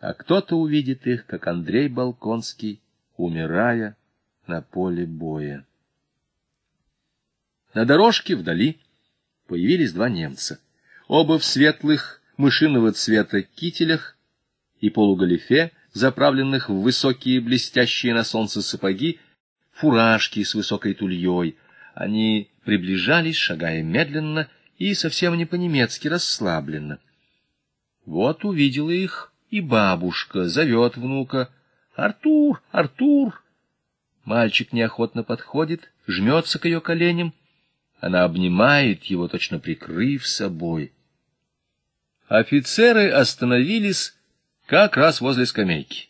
А кто-то увидит их, как Андрей Балконский, умирая на поле боя. На дорожке вдали появились два немца, оба в светлых мышиного цвета кителях и полугалифе, заправленных в высокие блестящие на солнце сапоги, фуражки с высокой тульей. Они приближались, шагая медленно и совсем не по-немецки расслабленно. Вот увидела их и бабушка, зовет внука. «Артур! Артур!» Мальчик неохотно подходит, жмется к ее коленям. Она обнимает его, точно прикрыв собой. Офицеры остановились как раз возле скамейки.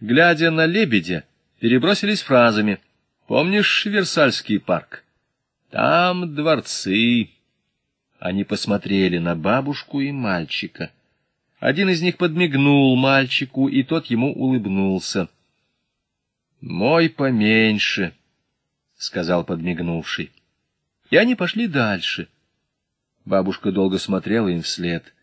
Глядя на лебедя, перебросились фразами. «Помнишь Версальский парк? Там дворцы». Они посмотрели на бабушку и мальчика. Один из них подмигнул мальчику, и тот ему улыбнулся. «Мой поменьше», — сказал подмигнувший. И они пошли дальше. Бабушка долго смотрела им вслед —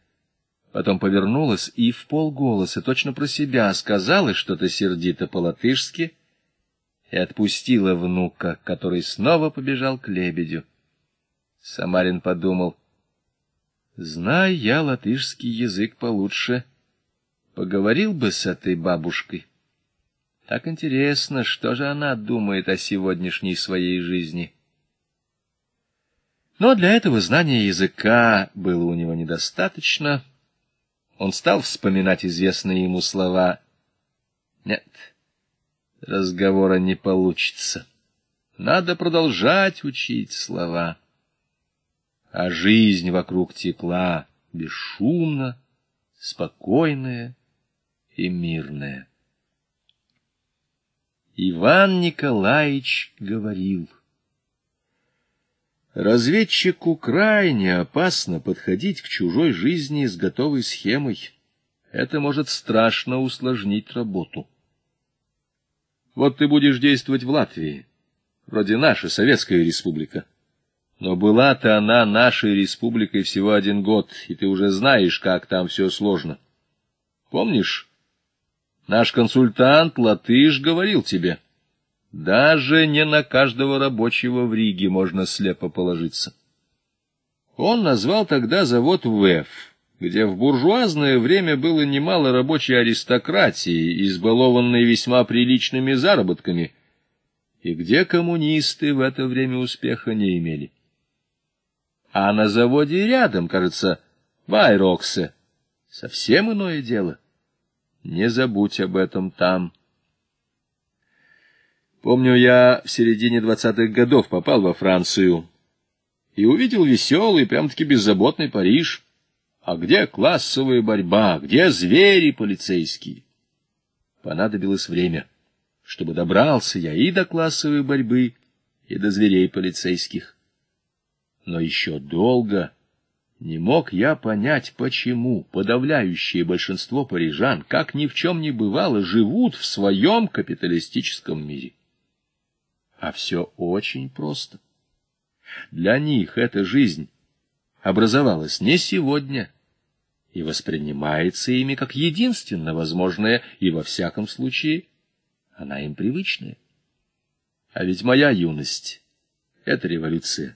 Потом повернулась и в полголоса точно про себя сказала что-то сердито по-латышски и отпустила внука, который снова побежал к лебедю. Самарин подумал, «Знай я латышский язык получше, поговорил бы с этой бабушкой. Так интересно, что же она думает о сегодняшней своей жизни». Но для этого знания языка было у него недостаточно, — он стал вспоминать известные ему слова. Нет, разговора не получится. Надо продолжать учить слова. А жизнь вокруг текла бесшумно, спокойная и мирная. Иван Николаевич говорил — Разведчику крайне опасно подходить к чужой жизни с готовой схемой. Это может страшно усложнить работу. Вот ты будешь действовать в Латвии, вроде наша Советская Республика. Но была-то она нашей республикой всего один год, и ты уже знаешь, как там все сложно. Помнишь, наш консультант Латыш говорил тебе — даже не на каждого рабочего в Риге можно слепо положиться. Он назвал тогда завод ВЭФ, где в буржуазное время было немало рабочей аристократии, избалованной весьма приличными заработками, и где коммунисты в это время успеха не имели. А на заводе рядом, кажется, Вайроксе. Совсем иное дело. Не забудь об этом там. Помню, я в середине двадцатых годов попал во Францию и увидел веселый, прям-таки беззаботный Париж. А где классовая борьба, где звери полицейские? Понадобилось время, чтобы добрался я и до классовой борьбы, и до зверей полицейских. Но еще долго не мог я понять, почему подавляющее большинство парижан, как ни в чем не бывало, живут в своем капиталистическом мире. А все очень просто. Для них эта жизнь образовалась не сегодня и воспринимается ими как единственно возможная, и во всяком случае она им привычная. А ведь моя юность — это революция.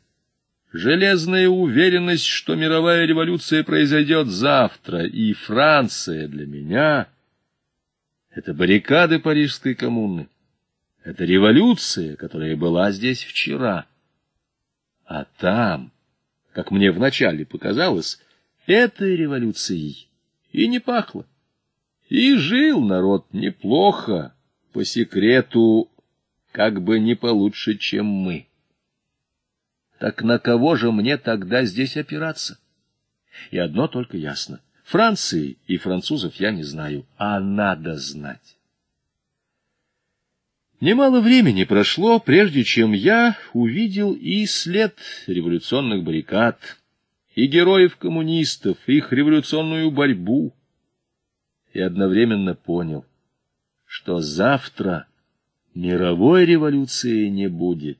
Железная уверенность, что мировая революция произойдет завтра, и Франция для меня — это баррикады Парижской коммуны. Это революция, которая была здесь вчера. А там, как мне вначале показалось, этой революцией и не пахло. И жил народ неплохо, по секрету, как бы не получше, чем мы. Так на кого же мне тогда здесь опираться? И одно только ясно. Франции и французов я не знаю, а надо знать. Немало времени прошло, прежде чем я увидел и след революционных баррикад, и героев-коммунистов, их революционную борьбу, и одновременно понял, что завтра мировой революции не будет,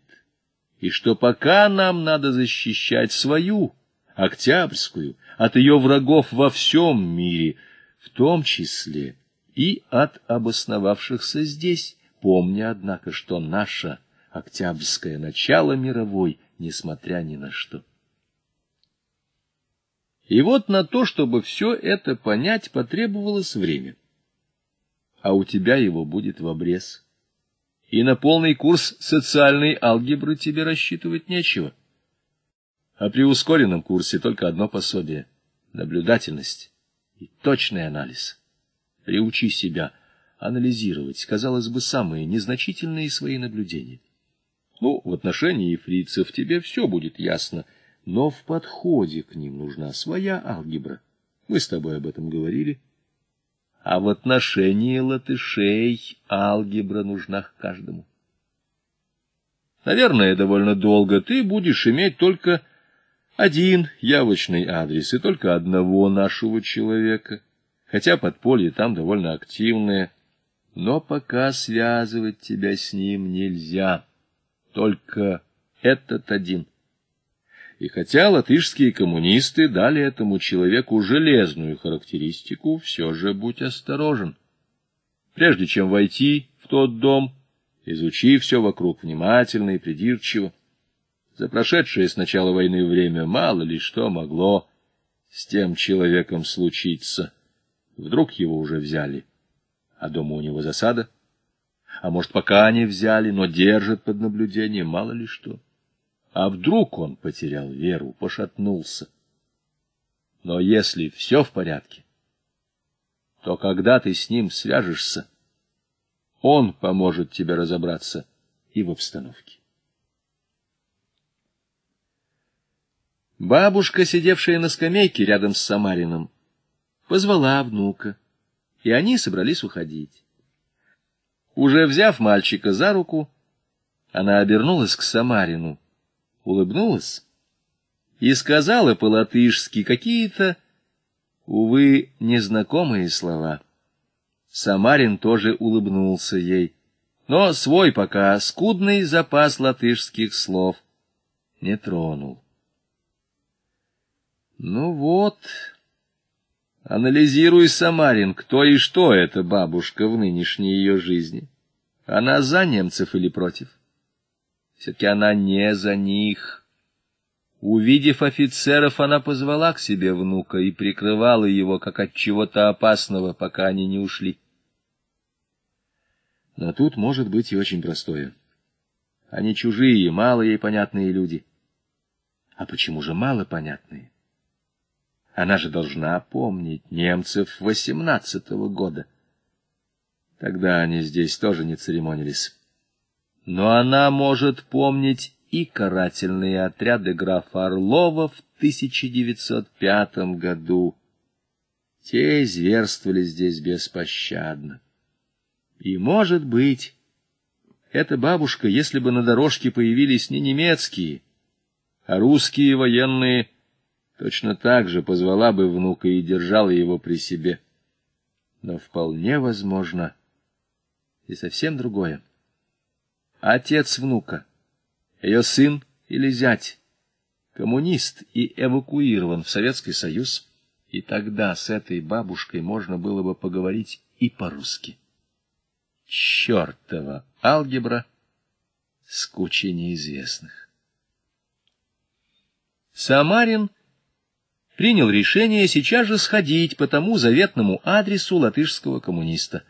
и что пока нам надо защищать свою, Октябрьскую, от ее врагов во всем мире, в том числе и от обосновавшихся здесь, Помня, однако, что наше октябрьское начало мировой, несмотря ни на что. И вот на то, чтобы все это понять, потребовалось время. А у тебя его будет в обрез. И на полный курс социальной алгебры тебе рассчитывать нечего. А при ускоренном курсе только одно пособие — наблюдательность и точный анализ. Приучи себя — анализировать, казалось бы, самые незначительные свои наблюдения. Ну, в отношении фрицев тебе все будет ясно, но в подходе к ним нужна своя алгебра. Мы с тобой об этом говорили. А в отношении латышей алгебра нужна к каждому. Наверное, довольно долго ты будешь иметь только один явочный адрес и только одного нашего человека, хотя подполье там довольно активное, но пока связывать тебя с ним нельзя. Только этот один. И хотя латышские коммунисты дали этому человеку железную характеристику, все же будь осторожен. Прежде чем войти в тот дом, изучи все вокруг внимательно и придирчиво. За прошедшее с начала войны время мало ли что могло с тем человеком случиться. Вдруг его уже взяли а дома у него засада. А может, пока не взяли, но держат под наблюдением, мало ли что. А вдруг он потерял веру, пошатнулся. Но если все в порядке, то когда ты с ним свяжешься, он поможет тебе разобраться и в обстановке. Бабушка, сидевшая на скамейке рядом с Самарином, позвала внука и они собрались уходить. Уже взяв мальчика за руку, она обернулась к Самарину, улыбнулась и сказала по-латышски какие-то, увы, незнакомые слова. Самарин тоже улыбнулся ей, но свой пока скудный запас латышских слов не тронул. «Ну вот», Анализируй, Самарин, кто и что эта бабушка в нынешней ее жизни. Она за немцев или против? Все-таки она не за них. Увидев офицеров, она позвала к себе внука и прикрывала его, как от чего-то опасного, пока они не ушли. Но тут может быть и очень простое. Они чужие, мало ей понятные люди. А почему же мало понятные? Она же должна помнить немцев восемнадцатого года. Тогда они здесь тоже не церемонились. Но она может помнить и карательные отряды графа Орлова в 1905 году. Те зверствовали здесь беспощадно. И, может быть, эта бабушка, если бы на дорожке появились не немецкие, а русские военные точно так же позвала бы внука и держала его при себе. Но вполне возможно и совсем другое. Отец внука, ее сын или зять, коммунист и эвакуирован в Советский Союз, и тогда с этой бабушкой можно было бы поговорить и по-русски. Чертова алгебра с кучей неизвестных. Самарин — принял решение сейчас же сходить по тому заветному адресу латышского коммуниста.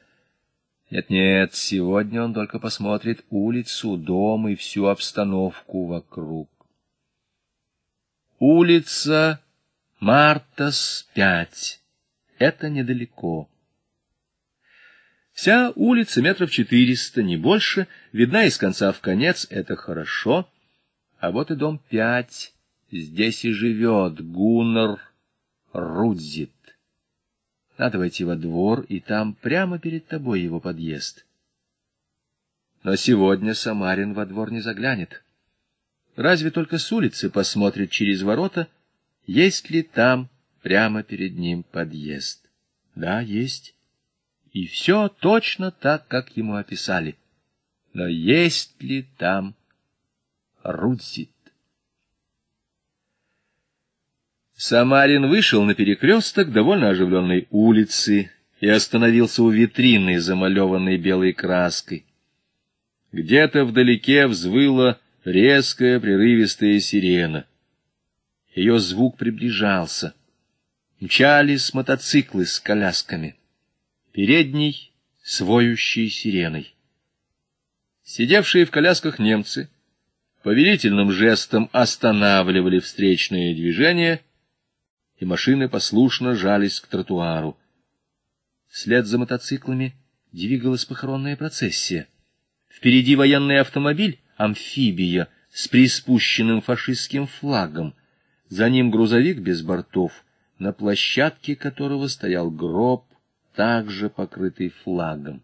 Нет-нет, сегодня он только посмотрит улицу, дом и всю обстановку вокруг. Улица Мартас 5. Это недалеко. Вся улица метров четыреста, не больше, видна из конца в конец, это хорошо. А вот и дом пять. Здесь и живет Гуннер Рудзит. Надо войти во двор, и там прямо перед тобой его подъезд. Но сегодня Самарин во двор не заглянет. Разве только с улицы посмотрит через ворота, есть ли там прямо перед ним подъезд. Да, есть. И все точно так, как ему описали. Но есть ли там Рудзит? Самарин вышел на перекресток довольно оживленной улицы и остановился у витрины, замалеванной белой краской. Где-то вдалеке взвыла резкая прерывистая сирена. Ее звук приближался. Мчались мотоциклы с колясками. Передний — с воющей сиреной. Сидевшие в колясках немцы повелительным жестом останавливали встречные движения — и машины послушно жались к тротуару. Вслед за мотоциклами двигалась похоронная процессия. Впереди военный автомобиль «Амфибия» с приспущенным фашистским флагом. За ним грузовик без бортов, на площадке которого стоял гроб, также покрытый флагом.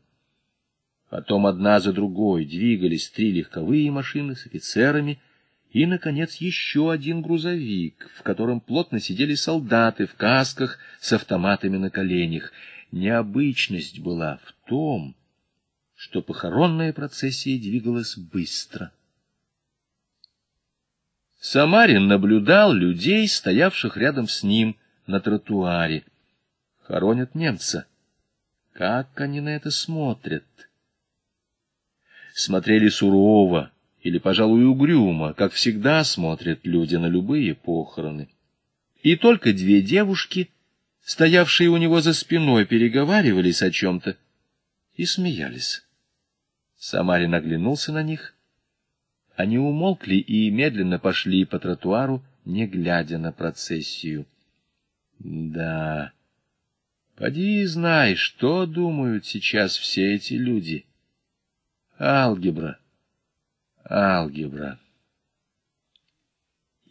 Потом одна за другой двигались три легковые машины с офицерами — и, наконец, еще один грузовик, в котором плотно сидели солдаты в касках с автоматами на коленях. Необычность была в том, что похоронная процессия двигалась быстро. Самарин наблюдал людей, стоявших рядом с ним на тротуаре. Хоронят немца. Как они на это смотрят? Смотрели сурово или, пожалуй, угрюмо, как всегда смотрят люди на любые похороны. И только две девушки, стоявшие у него за спиной, переговаривались о чем-то и смеялись. Самарин оглянулся на них. Они умолкли и медленно пошли по тротуару, не глядя на процессию. Да, поди и знай, что думают сейчас все эти люди. Алгебра алгебра.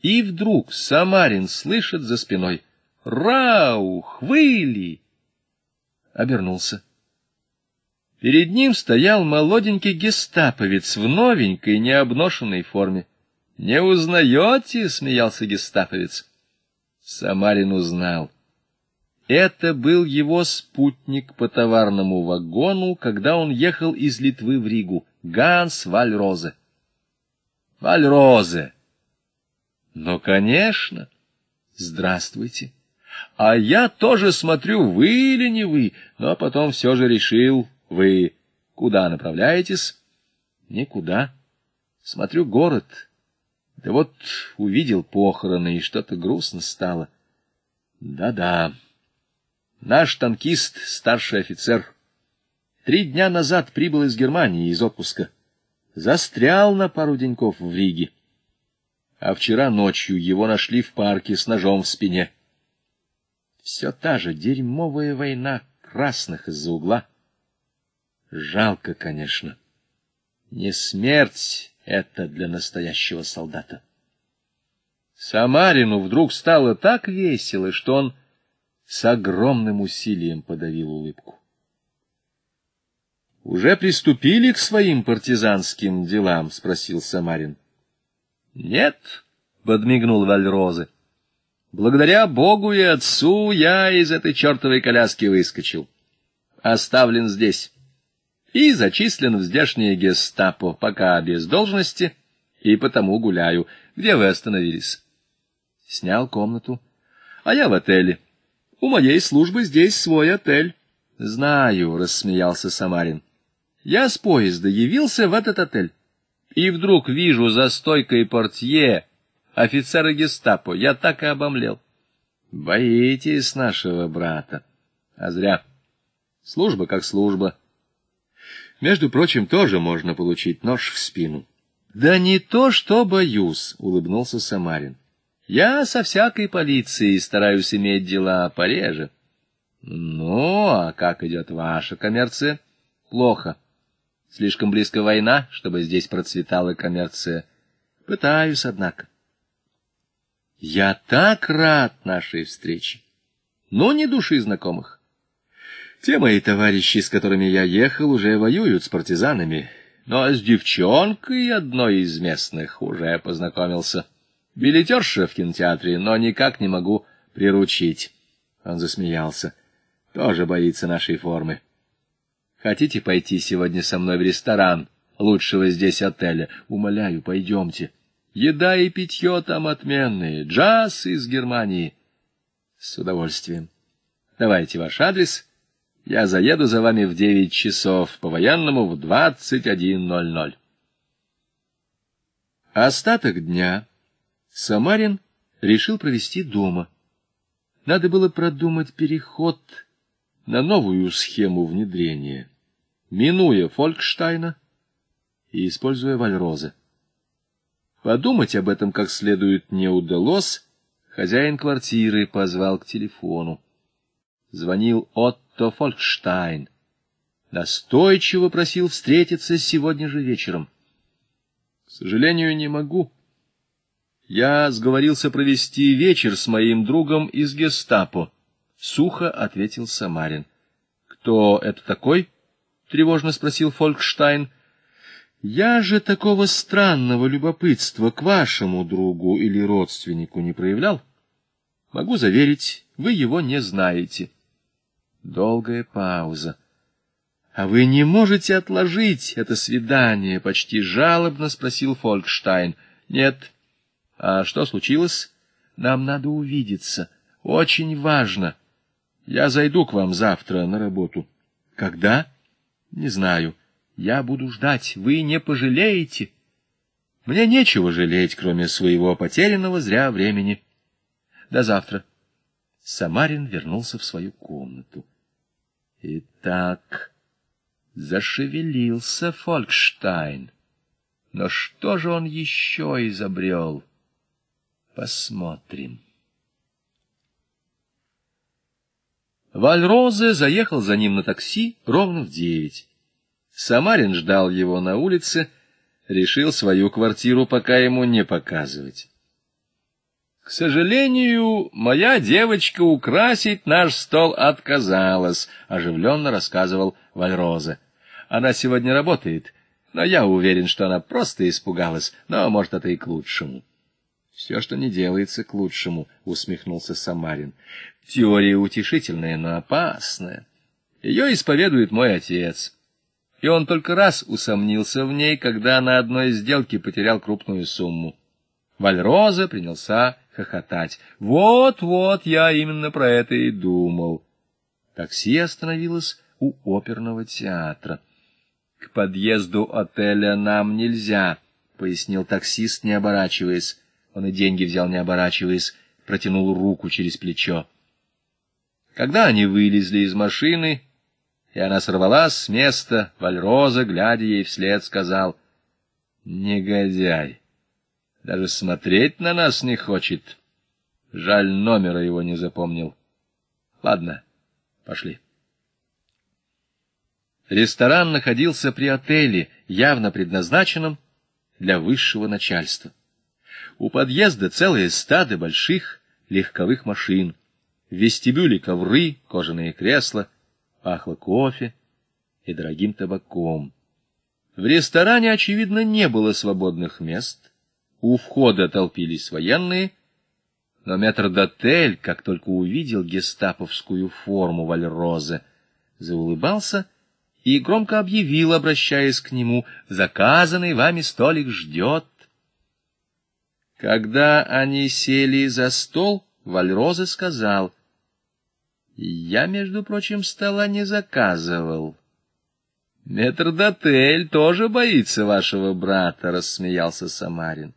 И вдруг Самарин слышит за спиной «Рау! Хвыли!» Обернулся. Перед ним стоял молоденький гестаповец в новенькой, необношенной форме. «Не узнаете?» — смеялся гестаповец. Самарин узнал. Это был его спутник по товарному вагону, когда он ехал из Литвы в Ригу, Ганс Вальрозе. Вальрозе. Ну, конечно. Здравствуйте. А я тоже смотрю, вы или не вы, но потом все же решил, вы куда направляетесь? Никуда. Смотрю город. Да вот увидел похороны, и что-то грустно стало. Да-да. Наш танкист, старший офицер, три дня назад прибыл из Германии из отпуска застрял на пару деньков в Риге. А вчера ночью его нашли в парке с ножом в спине. Все та же дерьмовая война красных из-за угла. Жалко, конечно. Не смерть это для настоящего солдата. Самарину вдруг стало так весело, что он с огромным усилием подавил улыбку. «Уже приступили к своим партизанским делам?» — спросил Самарин. «Нет», — подмигнул Вальрозы. «Благодаря Богу и Отцу я из этой чертовой коляски выскочил. Оставлен здесь и зачислен в здешнее гестапо, пока без должности, и потому гуляю. Где вы остановились?» Снял комнату. «А я в отеле. У моей службы здесь свой отель». «Знаю», — рассмеялся Самарин. Я с поезда явился в этот отель. И вдруг вижу за стойкой портье офицера гестапо. Я так и обомлел. Боитесь нашего брата. А зря. Служба как служба. Между прочим, тоже можно получить нож в спину. Да не то, что боюсь, — улыбнулся Самарин. Я со всякой полицией стараюсь иметь дела пореже. Ну, а как идет ваша коммерция? Плохо. Слишком близко война, чтобы здесь процветала коммерция. Пытаюсь, однако. Я так рад нашей встрече. Но не души знакомых. Те мои товарищи, с которыми я ехал, уже воюют с партизанами. Но с девчонкой одной из местных уже познакомился. Билетерша в кинотеатре, но никак не могу приручить. Он засмеялся. Тоже боится нашей формы. Хотите пойти сегодня со мной в ресторан лучшего здесь отеля? Умоляю, пойдемте. Еда и питье там отменные, джаз из Германии. С удовольствием. Давайте ваш адрес. Я заеду за вами в девять часов, по-военному в двадцать один ноль ноль. Остаток дня Самарин решил провести дома. Надо было продумать переход на новую схему внедрения, минуя Фолькштайна и используя Вальроза. Подумать об этом как следует не удалось, хозяин квартиры позвал к телефону. Звонил Отто Фолькштайн. Настойчиво просил встретиться сегодня же вечером. — К сожалению, не могу. Я сговорился провести вечер с моим другом из гестапо. — сухо ответил Самарин. — Кто это такой? — тревожно спросил Фолькштайн. — Я же такого странного любопытства к вашему другу или родственнику не проявлял. Могу заверить, вы его не знаете. Долгая пауза. — А вы не можете отложить это свидание? — почти жалобно спросил Фолькштайн. — Нет. — А что случилось? — Нам надо увидеться. Очень важно. — я зайду к вам завтра на работу. Когда? Не знаю. Я буду ждать. Вы не пожалеете. Мне нечего жалеть, кроме своего потерянного зря времени. До завтра. Самарин вернулся в свою комнату. Итак, зашевелился Фолькштайн. Но что же он еще изобрел? Посмотрим. Вальрозе заехал за ним на такси ровно в девять. Самарин ждал его на улице, решил свою квартиру пока ему не показывать. К сожалению, моя девочка украсить наш стол отказалась, оживленно рассказывал Вальрозе. Она сегодня работает, но я уверен, что она просто испугалась, но, может, это и к лучшему. «Все, что не делается, к лучшему», — усмехнулся Самарин. «Теория утешительная, но опасная. Ее исповедует мой отец». И он только раз усомнился в ней, когда на одной сделке потерял крупную сумму. Вальроза принялся хохотать. «Вот-вот, я именно про это и думал». Такси остановилось у оперного театра. «К подъезду отеля нам нельзя», — пояснил таксист, не оборачиваясь. Он и деньги взял, не оборачиваясь, протянул руку через плечо. Когда они вылезли из машины, и она сорвалась с места, Вальроза, глядя ей вслед, сказал, «Негодяй! Даже смотреть на нас не хочет. Жаль, номера его не запомнил. Ладно, пошли». Ресторан находился при отеле, явно предназначенном для высшего начальства. У подъезда целые стады больших легковых машин. В вестибюле ковры, кожаные кресла, пахло кофе и дорогим табаком. В ресторане, очевидно, не было свободных мест. У входа толпились военные, но метрдотель, как только увидел гестаповскую форму Вальрозы, заулыбался и громко объявил, обращаясь к нему, «Заказанный вами столик ждет». Когда они сели за стол, Вальроза сказал, «Я, между прочим, стола не заказывал». «Метрдотель тоже боится вашего брата», — рассмеялся Самарин.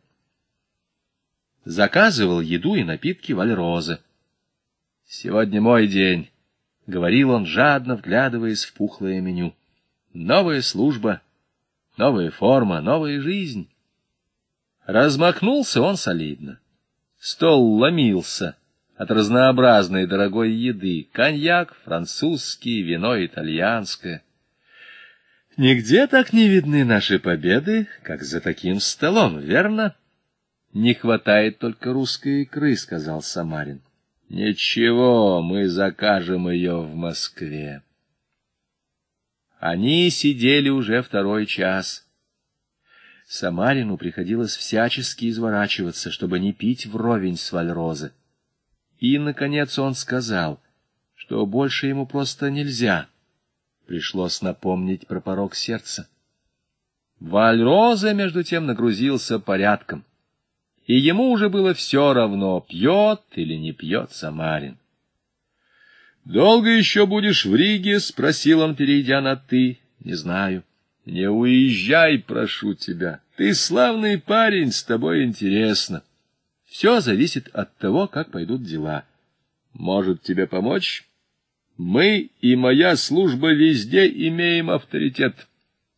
Заказывал еду и напитки Вальроза. «Сегодня мой день», — говорил он, жадно вглядываясь в пухлое меню. «Новая служба, новая форма, новая жизнь». Размахнулся он солидно. Стол ломился от разнообразной дорогой еды. Коньяк, французский, вино итальянское. Нигде так не видны наши победы, как за таким столом, верно? Не хватает только русской икры, сказал Самарин. Ничего, мы закажем ее в Москве. Они сидели уже второй час. Самарину приходилось всячески изворачиваться, чтобы не пить вровень с Вальрозы. И, наконец, он сказал, что больше ему просто нельзя. Пришлось напомнить про порог сердца. Вальроза, между тем, нагрузился порядком. И ему уже было все равно, пьет или не пьет Самарин. «Долго еще будешь в Риге?» — спросил он, перейдя на «ты». «Не знаю». Не уезжай, прошу тебя. Ты славный парень, с тобой интересно. Все зависит от того, как пойдут дела. Может тебе помочь? Мы и моя служба везде имеем авторитет.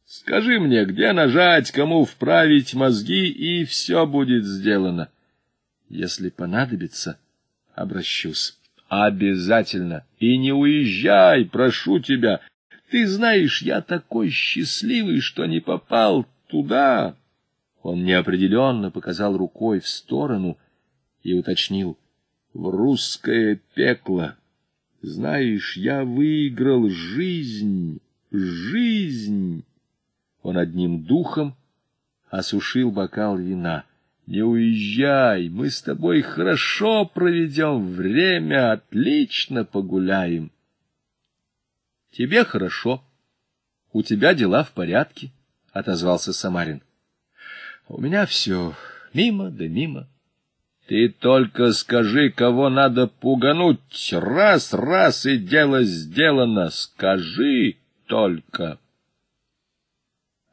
Скажи мне, где нажать, кому вправить мозги, и все будет сделано. Если понадобится, обращусь. Обязательно. И не уезжай, прошу тебя. Ты знаешь, я такой счастливый, что не попал туда». Он неопределенно показал рукой в сторону и уточнил. «В русское пекло! Знаешь, я выиграл жизнь! Жизнь!» Он одним духом осушил бокал вина. «Не уезжай, мы с тобой хорошо проведем время, отлично погуляем». «Тебе хорошо, у тебя дела в порядке», — отозвался Самарин. У меня все мимо да мимо. Ты только скажи, кого надо пугануть. Раз, раз, и дело сделано. Скажи только.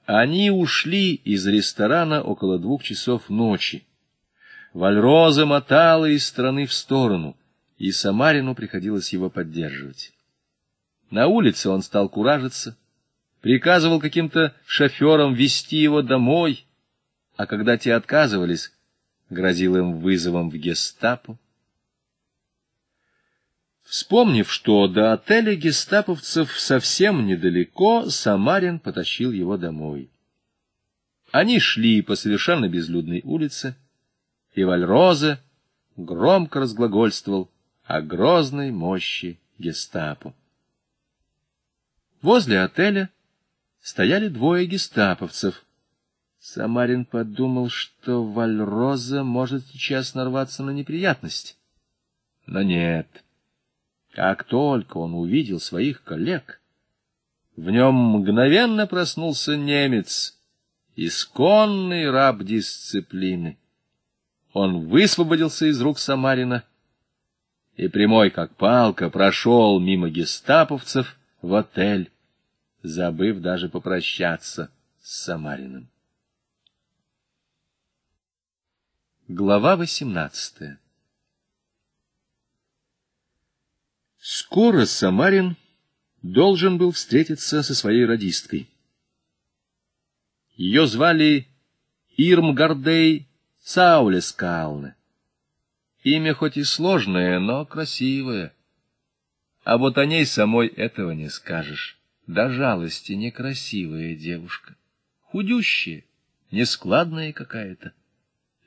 Они ушли из ресторана около двух часов ночи. Вальроза мотала из стороны в сторону, и Самарину приходилось его поддерживать. На улице он стал куражиться, приказывал каким-то шоферам вести его домой — а когда те отказывались, грозил им вызовом в гестапо. Вспомнив, что до отеля гестаповцев совсем недалеко, Самарин потащил его домой. Они шли по совершенно безлюдной улице, и Вальроза громко разглагольствовал о грозной мощи гестапо. Возле отеля стояли двое гестаповцев — Самарин подумал, что Вальроза может сейчас нарваться на неприятность, Но нет. Как только он увидел своих коллег, в нем мгновенно проснулся немец, исконный раб дисциплины. Он высвободился из рук Самарина и прямой как палка прошел мимо гестаповцев в отель, забыв даже попрощаться с Самариным. Глава 18 Скоро Самарин должен был встретиться со своей радисткой. Ее звали Ирмгардей Саулескалне. Имя хоть и сложное, но красивое. А вот о ней самой этого не скажешь. До жалости некрасивая девушка. Худющая, нескладная какая-то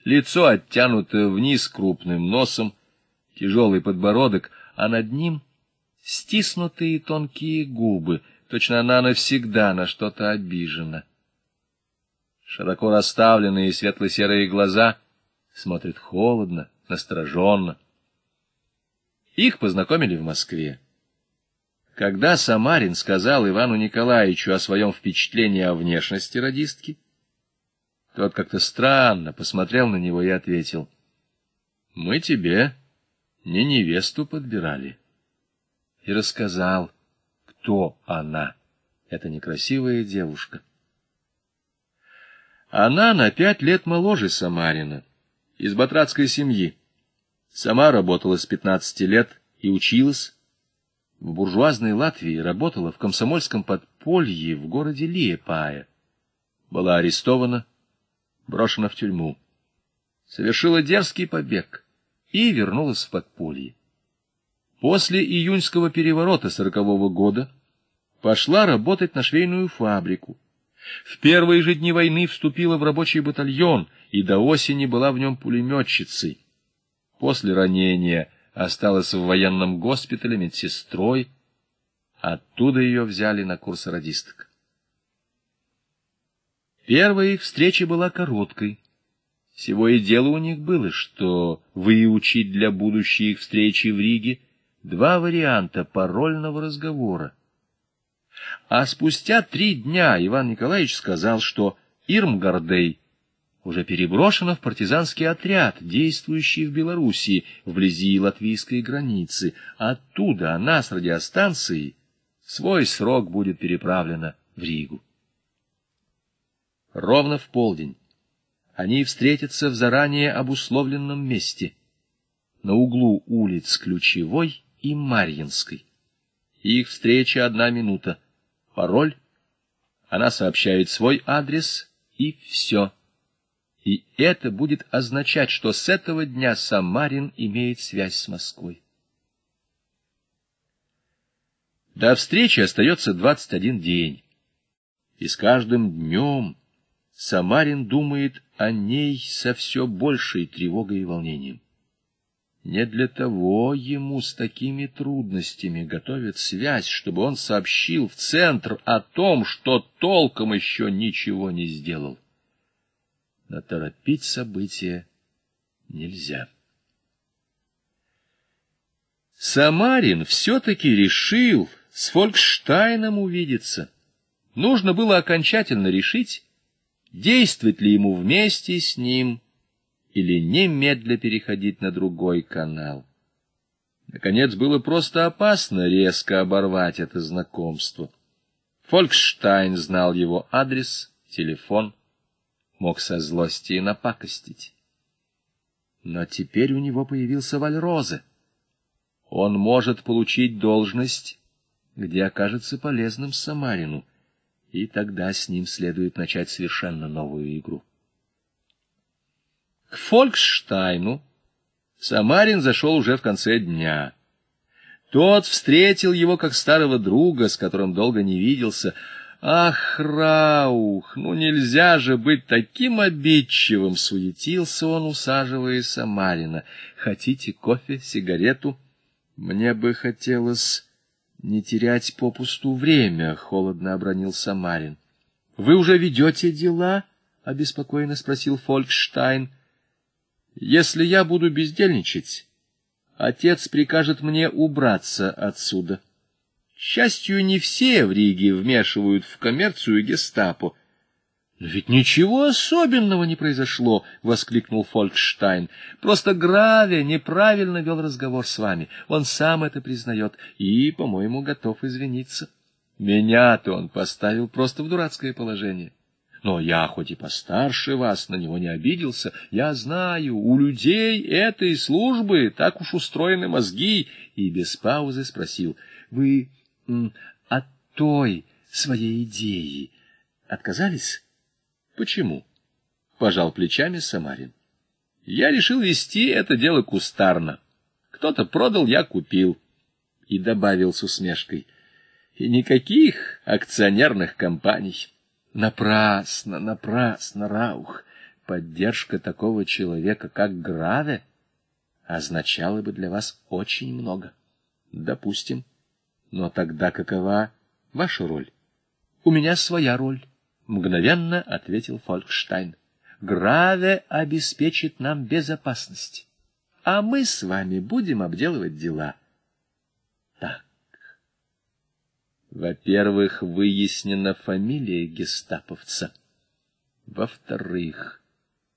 лицо оттянуто вниз крупным носом, тяжелый подбородок, а над ним стиснутые тонкие губы, точно она навсегда на что-то обижена. Широко расставленные светло-серые глаза смотрят холодно, настороженно. Их познакомили в Москве. Когда Самарин сказал Ивану Николаевичу о своем впечатлении о внешности радистки, тот как-то странно посмотрел на него и ответил. — Мы тебе не невесту подбирали. И рассказал, кто она, эта некрасивая девушка. Она на пять лет моложе Самарина, из батрацкой семьи. Сама работала с пятнадцати лет и училась. В буржуазной Латвии работала в комсомольском подполье в городе Лиепая. Была арестована брошена в тюрьму, совершила дерзкий побег и вернулась в подполье. После июньского переворота сорокового года пошла работать на швейную фабрику. В первые же дни войны вступила в рабочий батальон и до осени была в нем пулеметчицей. После ранения осталась в военном госпитале медсестрой, оттуда ее взяли на курс радисток. Первая их встреча была короткой. Всего и дело у них было, что выучить для будущей их встречи в Риге два варианта парольного разговора. А спустя три дня Иван Николаевич сказал, что Ирмгардей уже переброшена в партизанский отряд, действующий в Белоруссии, вблизи латвийской границы. Оттуда она с радиостанцией свой срок будет переправлена в Ригу ровно в полдень. Они встретятся в заранее обусловленном месте, на углу улиц Ключевой и Марьинской. Их встреча одна минута. Пароль. Она сообщает свой адрес, и все. И это будет означать, что с этого дня Самарин имеет связь с Москвой. До встречи остается двадцать один день. И с каждым днем... Самарин думает о ней со все большей тревогой и волнением. Не для того ему с такими трудностями готовят связь, чтобы он сообщил в центр о том, что толком еще ничего не сделал. Но торопить события нельзя. Самарин все-таки решил с Фолькштайном увидеться. Нужно было окончательно решить, действовать ли ему вместе с ним или немедля переходить на другой канал. Наконец, было просто опасно резко оборвать это знакомство. Фолькштайн знал его адрес, телефон, мог со злости и напакостить. Но теперь у него появился Вальрозе. Он может получить должность, где окажется полезным Самарину — и тогда с ним следует начать совершенно новую игру. К Фольксштайну Самарин зашел уже в конце дня. Тот встретил его как старого друга, с которым долго не виделся. «Ах, Раух, ну нельзя же быть таким обидчивым!» — суетился он, усаживая Самарина. «Хотите кофе, сигарету?» «Мне бы хотелось...» не терять попусту время, — холодно обронил Самарин. — Вы уже ведете дела? — обеспокоенно спросил Фолькштайн. — Если я буду бездельничать, отец прикажет мне убраться отсюда. К счастью, не все в Риге вмешивают в коммерцию гестапо — но ведь ничего особенного не произошло, — воскликнул Фолькштайн. — Просто Граве неправильно вел разговор с вами. Он сам это признает и, по-моему, готов извиниться. Меня-то он поставил просто в дурацкое положение. Но я, хоть и постарше вас, на него не обиделся. Я знаю, у людей этой службы так уж устроены мозги. И без паузы спросил, — Вы от той своей идеи отказались? Почему? Пожал плечами Самарин. Я решил вести это дело кустарно. Кто-то продал, я купил. И добавил с усмешкой. И никаких акционерных компаний. Напрасно, напрасно, Раух. Поддержка такого человека, как Граве, означала бы для вас очень много. Допустим. Но тогда какова ваша роль? У меня своя роль. — мгновенно ответил Фолькштайн. «Граве обеспечит нам безопасность, а мы с вами будем обделывать дела». «Так, во-первых, выяснена фамилия гестаповца. Во-вторых,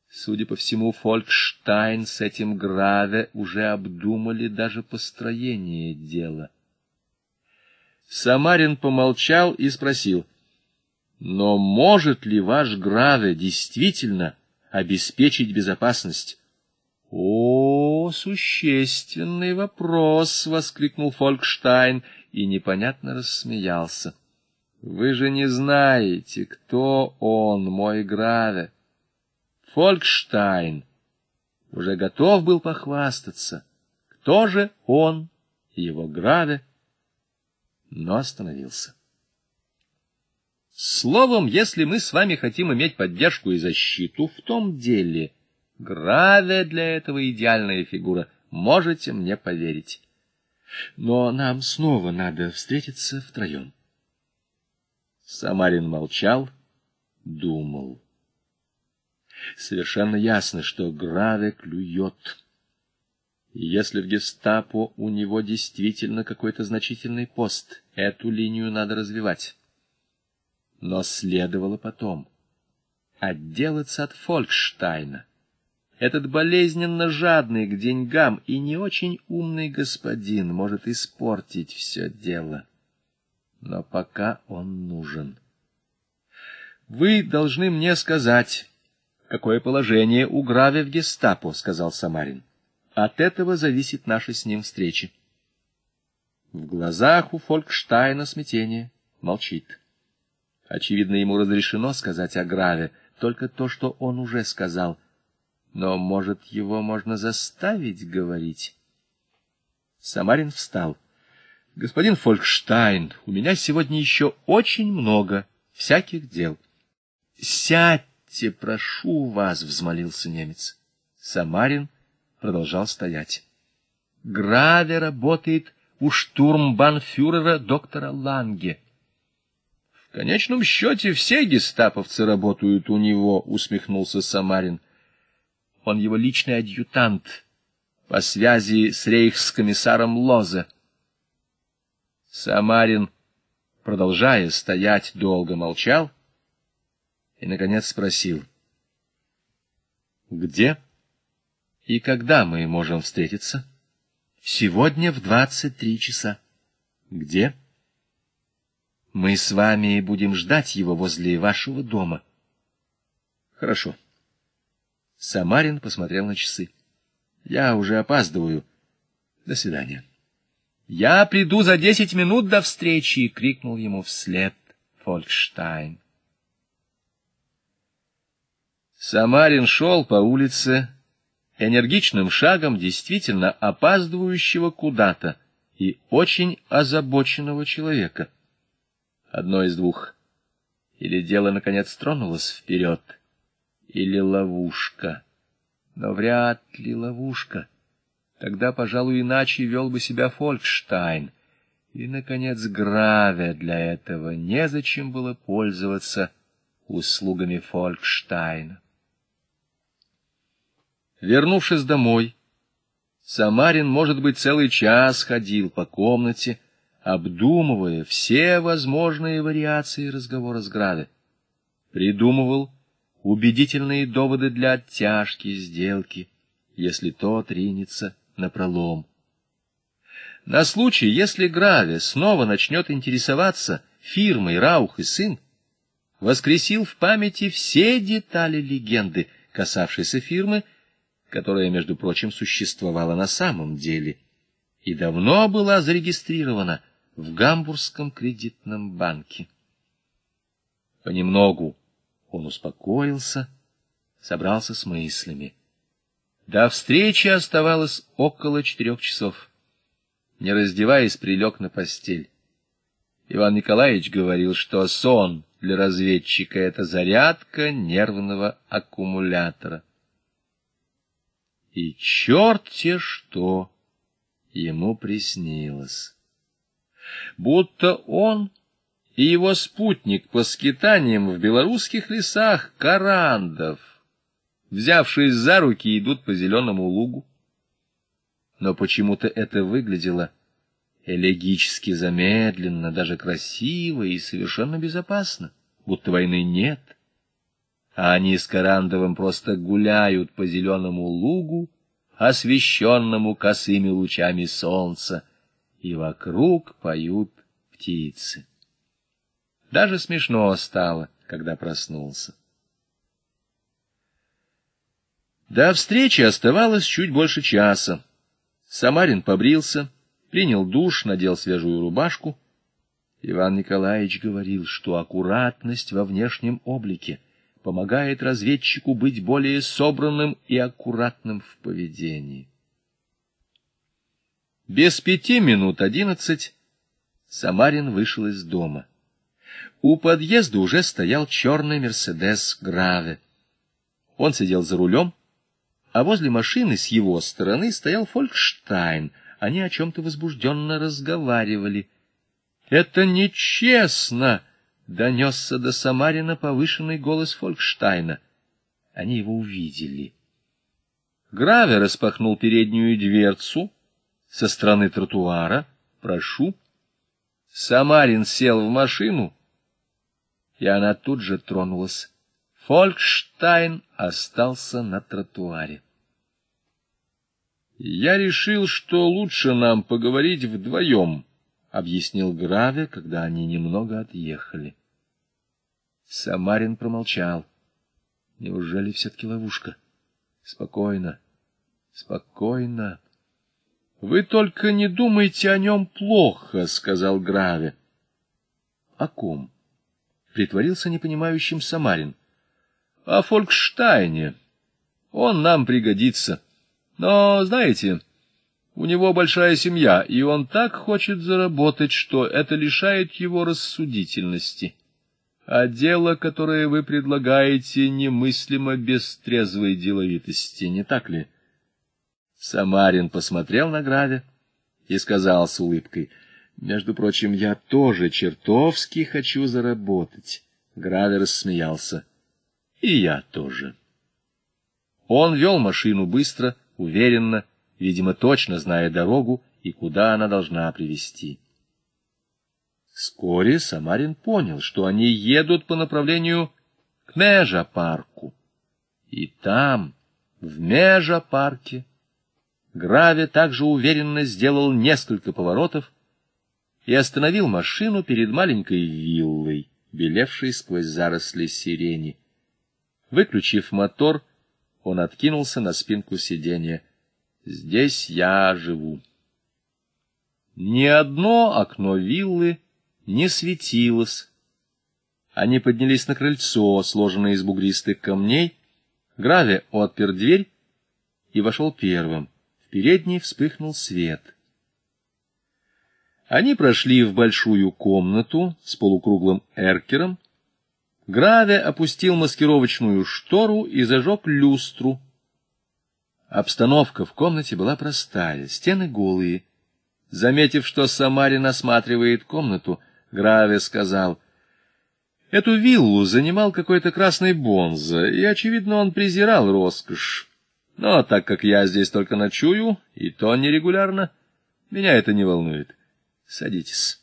судя по всему, Фолькштайн с этим Граве уже обдумали даже построение дела». Самарин помолчал и спросил — но может ли ваш Граве действительно обеспечить безопасность? — О, существенный вопрос! — воскликнул Фолькштайн и непонятно рассмеялся. — Вы же не знаете, кто он, мой Граве. Фолькштайн уже готов был похвастаться. Кто же он, его Граве? Но остановился. Словом, если мы с вами хотим иметь поддержку и защиту в том деле, граве для этого идеальная фигура, можете мне поверить. Но нам снова надо встретиться втроем. Самарин молчал, думал. Совершенно ясно, что Граве клюет. если в гестапо у него действительно какой-то значительный пост, эту линию надо развивать. Но следовало потом отделаться от Фолькштайна. Этот болезненно жадный к деньгам и не очень умный господин может испортить все дело. Но пока он нужен. «Вы должны мне сказать, какое положение у Граве в гестапо», — сказал Самарин. «От этого зависит наша с ним встреча». В глазах у Фолькштайна смятение молчит. Очевидно, ему разрешено сказать о Граве только то, что он уже сказал. Но, может, его можно заставить говорить? Самарин встал. — Господин Фолькштайн, у меня сегодня еще очень много всяких дел. — Сядьте, прошу вас, — взмолился немец. Самарин продолжал стоять. — Граве работает у штурмбанфюрера доктора Ланге. — В конечном счете все гестаповцы работают у него, — усмехнулся Самарин. — Он его личный адъютант по связи с рейхскомиссаром Лозе. Самарин, продолжая стоять, долго молчал и, наконец, спросил. — Где и когда мы можем встретиться? — Сегодня в двадцать три часа. — Где? — мы с вами будем ждать его возле вашего дома. Хорошо. Самарин посмотрел на часы. Я уже опаздываю. До свидания. Я приду за десять минут до встречи, крикнул ему вслед Фолькштайн. Самарин шел по улице энергичным шагом действительно опаздывающего куда-то и очень озабоченного человека. Одно из двух. Или дело, наконец, тронулось вперед, или ловушка. Но вряд ли ловушка. Тогда, пожалуй, иначе вел бы себя Фолькштайн. И, наконец, граве для этого незачем было пользоваться услугами Фолькштайна. Вернувшись домой, Самарин, может быть, целый час ходил по комнате, обдумывая все возможные вариации разговора с Градой. Придумывал убедительные доводы для оттяжки сделки, если тот ринется на пролом. На случай, если Граве снова начнет интересоваться фирмой «Раух и сын», воскресил в памяти все детали легенды, касавшейся фирмы, которая, между прочим, существовала на самом деле и давно была зарегистрирована в Гамбургском кредитном банке. Понемногу он успокоился, собрался с мыслями. До встречи оставалось около четырех часов. Не раздеваясь, прилег на постель. Иван Николаевич говорил, что сон для разведчика — это зарядка нервного аккумулятора. И черт-те что ему приснилось! будто он и его спутник по скитаниям в белорусских лесах Карандов, взявшись за руки, идут по зеленому лугу. Но почему-то это выглядело элегически замедленно, даже красиво и совершенно безопасно, будто войны нет. А они с Карандовым просто гуляют по зеленому лугу, освещенному косыми лучами солнца, и вокруг поют птицы. Даже смешно стало, когда проснулся. До встречи оставалось чуть больше часа. Самарин побрился, принял душ, надел свежую рубашку. Иван Николаевич говорил, что аккуратность во внешнем облике помогает разведчику быть более собранным и аккуратным в поведении. Без пяти минут одиннадцать Самарин вышел из дома. У подъезда уже стоял черный «Мерседес Граве». Он сидел за рулем, а возле машины с его стороны стоял Фолькштайн. Они о чем-то возбужденно разговаривали. «Это нечестно!» — донесся до Самарина повышенный голос Фолькштайна. Они его увидели. Граве распахнул переднюю дверцу — со стороны тротуара. Прошу. Самарин сел в машину, и она тут же тронулась. Фолькштайн остался на тротуаре. «Я решил, что лучше нам поговорить вдвоем», — объяснил Граве, когда они немного отъехали. Самарин промолчал. «Неужели все-таки ловушка?» «Спокойно, спокойно». — Вы только не думайте о нем плохо, — сказал Граве. — О ком? — притворился непонимающим Самарин. — О Фолькштайне. Он нам пригодится. Но, знаете, у него большая семья, и он так хочет заработать, что это лишает его рассудительности. А дело, которое вы предлагаете, немыслимо без трезвой деловитости, не так ли? — Самарин посмотрел на Граве и сказал с улыбкой, «Между прочим, я тоже чертовски хочу заработать». Граве рассмеялся. «И я тоже». Он вел машину быстро, уверенно, видимо, точно зная дорогу и куда она должна привести. Вскоре Самарин понял, что они едут по направлению к межа И там, в межа Граве также уверенно сделал несколько поворотов и остановил машину перед маленькой виллой, белевшей сквозь заросли сирени. Выключив мотор, он откинулся на спинку сиденья. «Здесь я живу». Ни одно окно виллы не светилось. Они поднялись на крыльцо, сложенное из бугристых камней. Граве отпер дверь и вошел первым передней вспыхнул свет. Они прошли в большую комнату с полукруглым эркером. Граве опустил маскировочную штору и зажег люстру. Обстановка в комнате была простая, стены голые. Заметив, что Самарин осматривает комнату, Граве сказал — Эту виллу занимал какой-то красный бонза, и, очевидно, он презирал роскошь. Но так как я здесь только ночую, и то нерегулярно, меня это не волнует. Садитесь.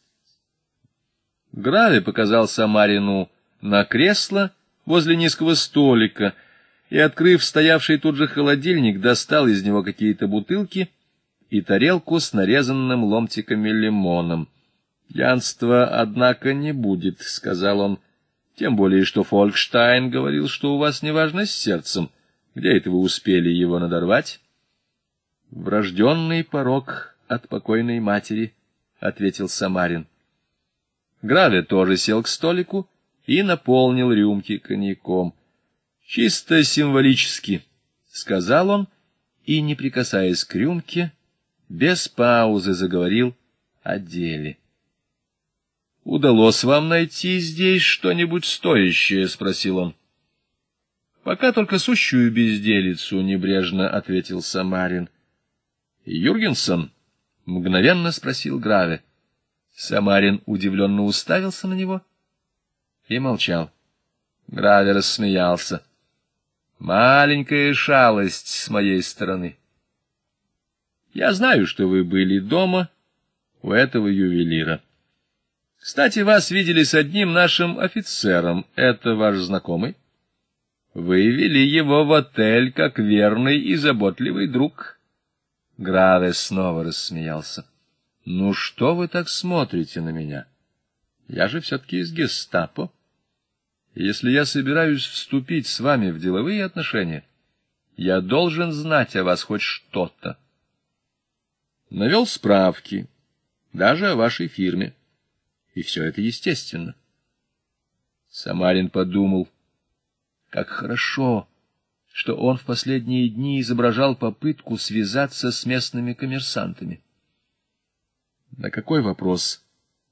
Граве показал Самарину на кресло возле низкого столика и, открыв стоявший тут же холодильник, достал из него какие-то бутылки и тарелку с нарезанным ломтиками лимоном. «Пьянства, однако, не будет», — сказал он, — «тем более, что Фолькштайн говорил, что у вас неважно с сердцем». Где это вы успели его надорвать? — Врожденный порог от покойной матери, — ответил Самарин. Граве тоже сел к столику и наполнил рюмки коньяком. — Чисто символически, — сказал он, и, не прикасаясь к рюмке, без паузы заговорил о деле. — Удалось вам найти здесь что-нибудь стоящее? — спросил он. — Пока только сущую безделицу, — небрежно ответил Самарин. — Юргенсон? — мгновенно спросил Граве. Самарин удивленно уставился на него и молчал. Граве рассмеялся. — Маленькая шалость с моей стороны. — Я знаю, что вы были дома у этого ювелира. Кстати, вас видели с одним нашим офицером. Это ваш знакомый? — вывели его в отель как верный и заботливый друг. Граве снова рассмеялся. — Ну что вы так смотрите на меня? Я же все-таки из гестапо. Если я собираюсь вступить с вами в деловые отношения, я должен знать о вас хоть что-то. Навел справки, даже о вашей фирме. И все это естественно. Самарин подумал как хорошо, что он в последние дни изображал попытку связаться с местными коммерсантами. — На какой вопрос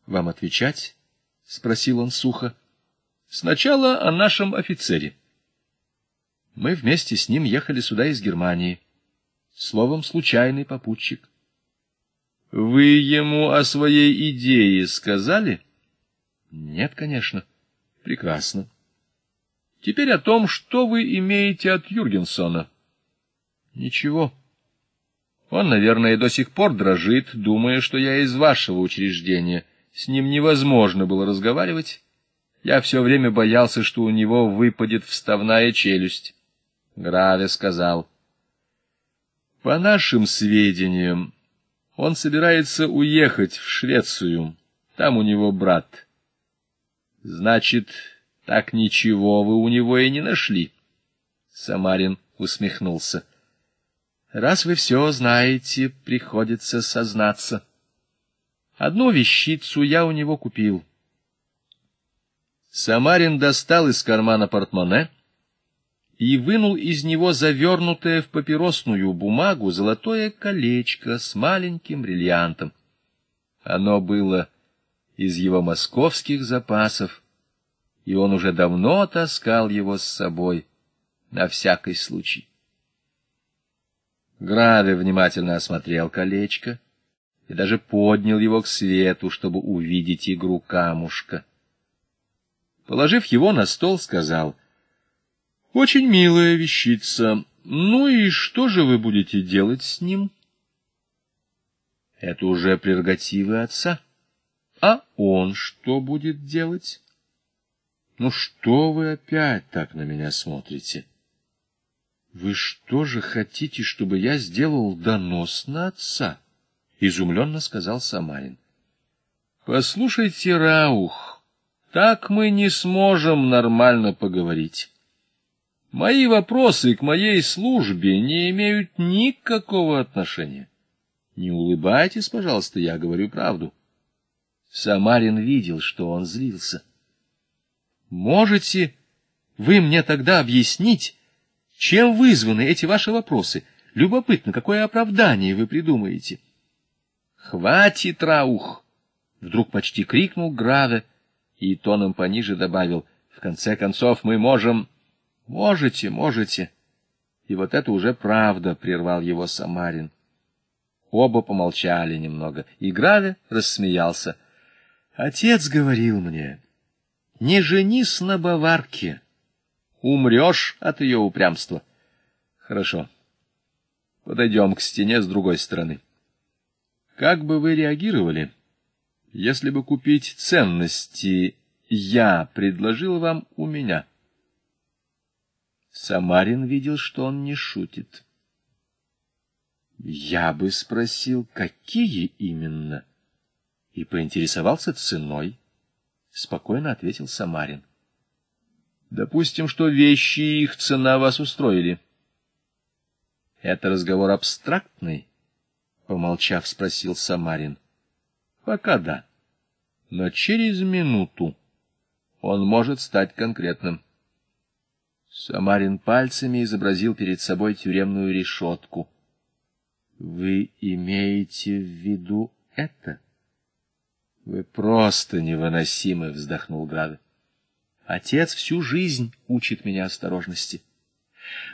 вам отвечать? — спросил он сухо. — Сначала о нашем офицере. Мы вместе с ним ехали сюда из Германии. Словом, случайный попутчик. — Вы ему о своей идее сказали? — Нет, конечно. — Прекрасно. Теперь о том, что вы имеете от Юргенсона. Ничего. Он, наверное, до сих пор дрожит, думая, что я из вашего учреждения. С ним невозможно было разговаривать. Я все время боялся, что у него выпадет вставная челюсть. Граве сказал. По нашим сведениям, он собирается уехать в Швецию. Там у него брат. Значит... Так ничего вы у него и не нашли. Самарин усмехнулся. Раз вы все знаете, приходится сознаться. Одну вещицу я у него купил. Самарин достал из кармана портмоне и вынул из него завернутое в папиросную бумагу золотое колечко с маленьким бриллиантом. Оно было из его московских запасов, и он уже давно таскал его с собой на всякий случай. Граве внимательно осмотрел колечко и даже поднял его к свету, чтобы увидеть игру камушка. Положив его на стол, сказал, — Очень милая вещица. Ну и что же вы будете делать с ним? — Это уже прерогативы отца. — А он что будет делать? Ну что вы опять так на меня смотрите? Вы что же хотите, чтобы я сделал донос на отца? Изумленно сказал Самарин. Послушайте, Раух, так мы не сможем нормально поговорить. Мои вопросы к моей службе не имеют никакого отношения. Не улыбайтесь, пожалуйста, я говорю правду. Самарин видел, что он злился. Можете вы мне тогда объяснить, чем вызваны эти ваши вопросы? Любопытно, какое оправдание вы придумаете? Хватит, Раух! Вдруг почти крикнул Граве и тоном пониже добавил, в конце концов мы можем... Можете, можете. И вот это уже правда, прервал его Самарин. Оба помолчали немного, и Граве рассмеялся. Отец говорил мне... Не женись на баварке. Умрешь от ее упрямства. Хорошо. Подойдем к стене с другой стороны. Как бы вы реагировали, если бы купить ценности я предложил вам у меня? Самарин видел, что он не шутит. Я бы спросил, какие именно, и поинтересовался ценой. — спокойно ответил Самарин. «Допустим, что вещи и их цена вас устроили». «Это разговор абстрактный?» — помолчав, спросил Самарин. «Пока да. Но через минуту он может стать конкретным». Самарин пальцами изобразил перед собой тюремную решетку. «Вы имеете в виду это?» — Вы просто невыносимы, — вздохнул Града. — Отец всю жизнь учит меня осторожности.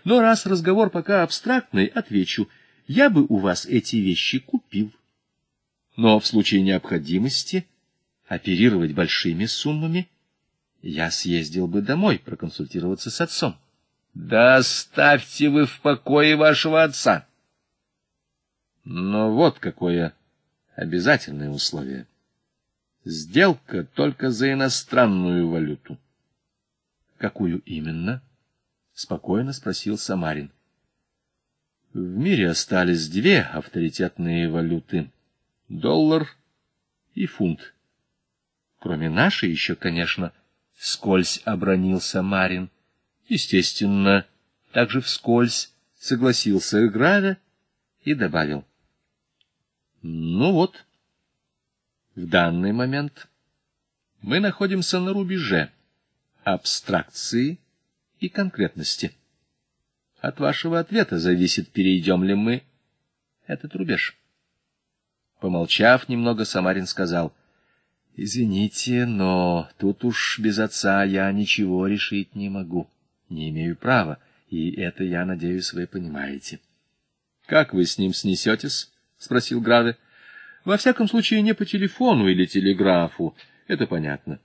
Но раз разговор пока абстрактный, отвечу, я бы у вас эти вещи купил. Но в случае необходимости оперировать большими суммами я съездил бы домой проконсультироваться с отцом. — Да оставьте вы в покое вашего отца! Но вот какое обязательное условие. Сделка только за иностранную валюту. — Какую именно? — спокойно спросил Самарин. — В мире остались две авторитетные валюты — доллар и фунт. Кроме нашей еще, конечно, вскользь обронил Самарин. Естественно, также вскользь согласился Играве и добавил. — Ну вот... В данный момент мы находимся на рубеже абстракции и конкретности. От вашего ответа зависит, перейдем ли мы этот рубеж. Помолчав немного, Самарин сказал, «Извините, но тут уж без отца я ничего решить не могу, не имею права, и это, я надеюсь, вы понимаете». «Как вы с ним снесетесь?» — спросил Граве. Во всяком случае, не по телефону или телеграфу, это понятно.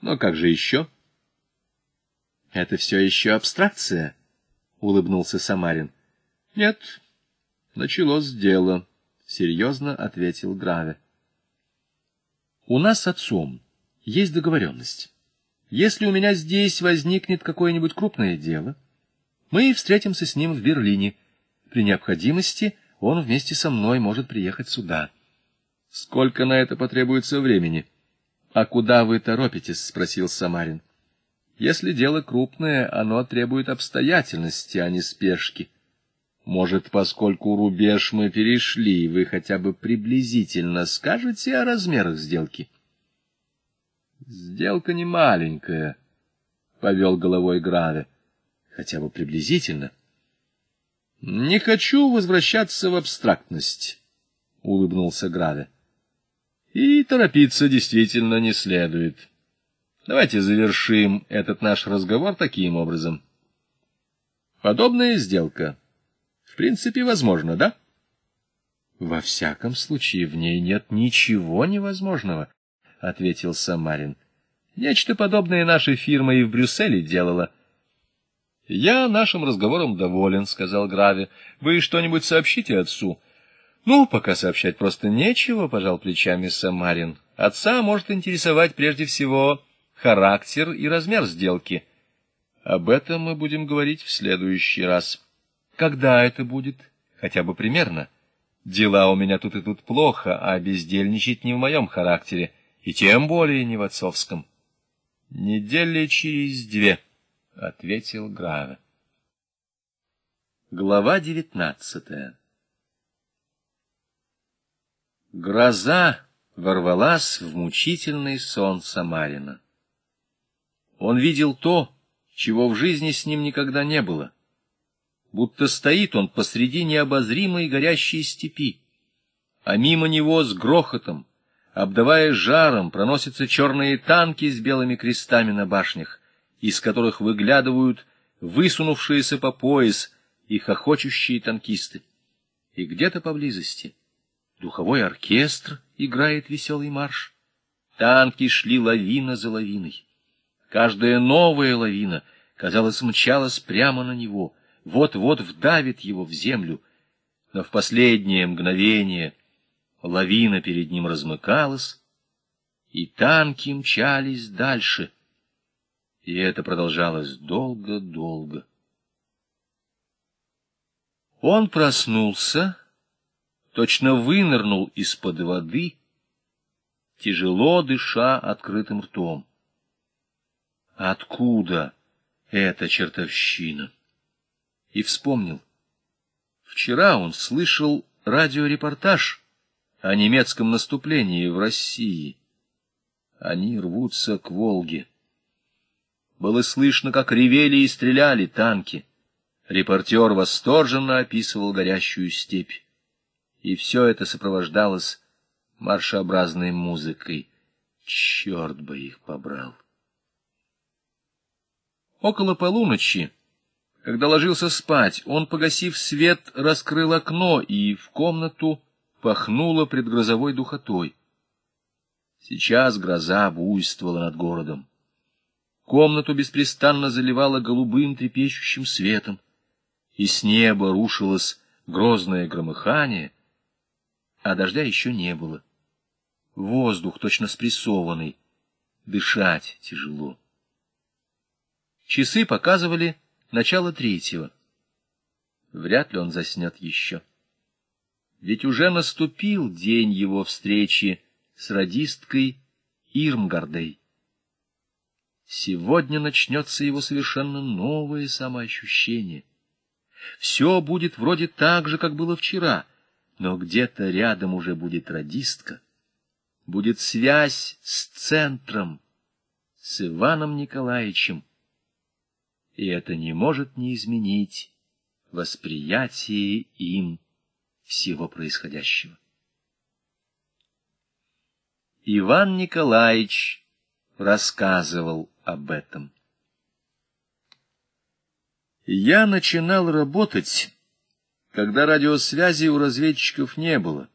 Но как же еще? — Это все еще абстракция, — улыбнулся Самарин. — Нет, началось дело, — серьезно ответил Граве. — У нас с отцом есть договоренность. Если у меня здесь возникнет какое-нибудь крупное дело, мы встретимся с ним в Берлине. При необходимости он вместе со мной может приехать сюда. — Сколько на это потребуется времени? — А куда вы торопитесь? — спросил Самарин. — Если дело крупное, оно требует обстоятельности, а не спешки. Может, поскольку рубеж мы перешли, вы хотя бы приблизительно скажете о размерах сделки? — Сделка не маленькая, — повел головой Граве. — Хотя бы приблизительно. — Не хочу возвращаться в абстрактность, — улыбнулся Граве. И торопиться действительно не следует. Давайте завершим этот наш разговор таким образом. Подобная сделка, в принципе, возможно, да? Во всяком случае, в ней нет ничего невозможного, — ответил Самарин. Нечто подобное наша фирма и в Брюсселе делала. — Я нашим разговором доволен, — сказал Грави. Вы что-нибудь сообщите отцу? — ну, пока сообщать просто нечего, пожал плечами Самарин. Отца может интересовать прежде всего характер и размер сделки. Об этом мы будем говорить в следующий раз. Когда это будет? Хотя бы примерно. Дела у меня тут и тут плохо, а бездельничать не в моем характере, и тем более не в отцовском. Недели через две, — ответил Грава. Глава девятнадцатая Гроза ворвалась в мучительный сон Самарина. Он видел то, чего в жизни с ним никогда не было. Будто стоит он посреди необозримой горящей степи, а мимо него с грохотом, обдавая жаром, проносятся черные танки с белыми крестами на башнях, из которых выглядывают высунувшиеся по пояс их хохочущие танкисты. И где-то поблизости — духовой оркестр играет веселый марш. Танки шли лавина за лавиной. Каждая новая лавина, казалось, мчалась прямо на него, вот-вот вдавит его в землю. Но в последнее мгновение лавина перед ним размыкалась, и танки мчались дальше. И это продолжалось долго-долго. Он проснулся точно вынырнул из-под воды, тяжело дыша открытым ртом. Откуда эта чертовщина? И вспомнил. Вчера он слышал радиорепортаж о немецком наступлении в России. Они рвутся к Волге. Было слышно, как ревели и стреляли танки. Репортер восторженно описывал горящую степь и все это сопровождалось маршеобразной музыкой. Черт бы их побрал! Около полуночи, когда ложился спать, он, погасив свет, раскрыл окно, и в комнату пахнуло предгрозовой духотой. Сейчас гроза буйствовала над городом. Комнату беспрестанно заливало голубым трепещущим светом, и с неба рушилось грозное громыхание — а дождя еще не было. Воздух точно спрессованный, дышать тяжело. Часы показывали начало третьего. Вряд ли он заснет еще. Ведь уже наступил день его встречи с радисткой Ирмгардой. Сегодня начнется его совершенно новое самоощущение. Все будет вроде так же, как было вчера — но где-то рядом уже будет радистка, будет связь с центром, с Иваном Николаевичем, и это не может не изменить восприятие им всего происходящего. Иван Николаевич рассказывал об этом. Я начинал работать когда радиосвязи у разведчиков не было.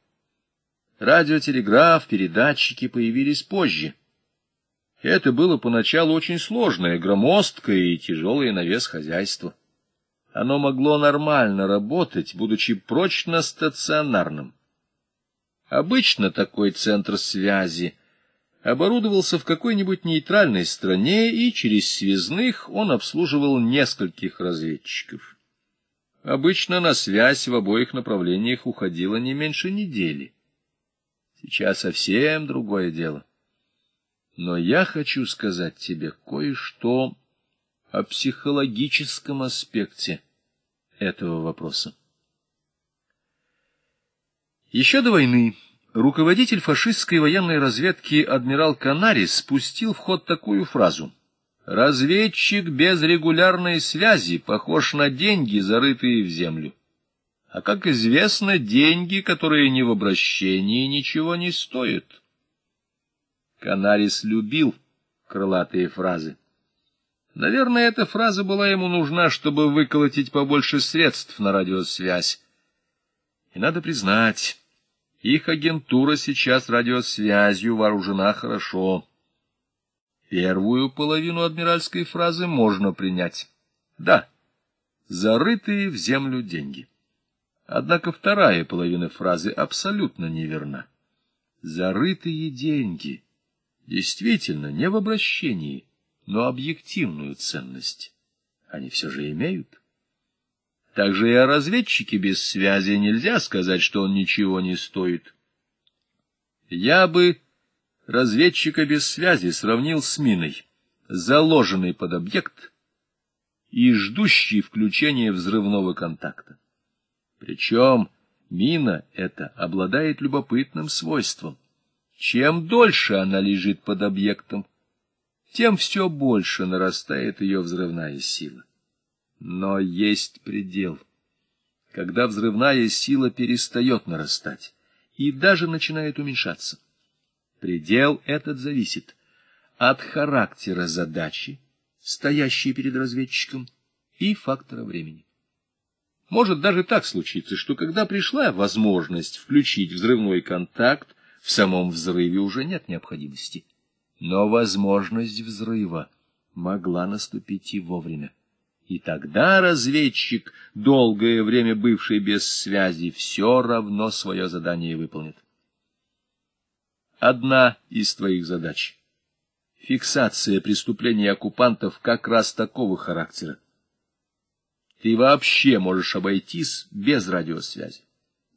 Радиотелеграф, передатчики появились позже. Это было поначалу очень сложное, громоздкое и тяжелое на вес хозяйство. Оно могло нормально работать, будучи прочно стационарным. Обычно такой центр связи оборудовался в какой-нибудь нейтральной стране, и через связных он обслуживал нескольких разведчиков. Обычно на связь в обоих направлениях уходило не меньше недели. Сейчас совсем другое дело. Но я хочу сказать тебе кое-что о психологическом аспекте этого вопроса. Еще до войны руководитель фашистской военной разведки адмирал Канарис спустил в ход такую фразу — Разведчик без регулярной связи похож на деньги, зарытые в землю. А, как известно, деньги, которые не в обращении, ничего не стоят. Канарис любил крылатые фразы. Наверное, эта фраза была ему нужна, чтобы выколотить побольше средств на радиосвязь. И надо признать, их агентура сейчас радиосвязью вооружена хорошо. Первую половину адмиральской фразы можно принять. Да, зарытые в землю деньги. Однако вторая половина фразы абсолютно неверна. Зарытые деньги действительно не в обращении, но объективную ценность они все же имеют. Также и о разведчике без связи нельзя сказать, что он ничего не стоит. Я бы разведчика без связи сравнил с миной, заложенной под объект и ждущей включения взрывного контакта. Причем мина эта обладает любопытным свойством. Чем дольше она лежит под объектом, тем все больше нарастает ее взрывная сила. Но есть предел, когда взрывная сила перестает нарастать и даже начинает уменьшаться. Предел этот зависит от характера задачи, стоящей перед разведчиком, и фактора времени. Может даже так случиться, что когда пришла возможность включить взрывной контакт, в самом взрыве уже нет необходимости. Но возможность взрыва могла наступить и вовремя. И тогда разведчик, долгое время бывший без связи, все равно свое задание выполнит одна из твоих задач. Фиксация преступлений оккупантов как раз такого характера. Ты вообще можешь обойтись без радиосвязи.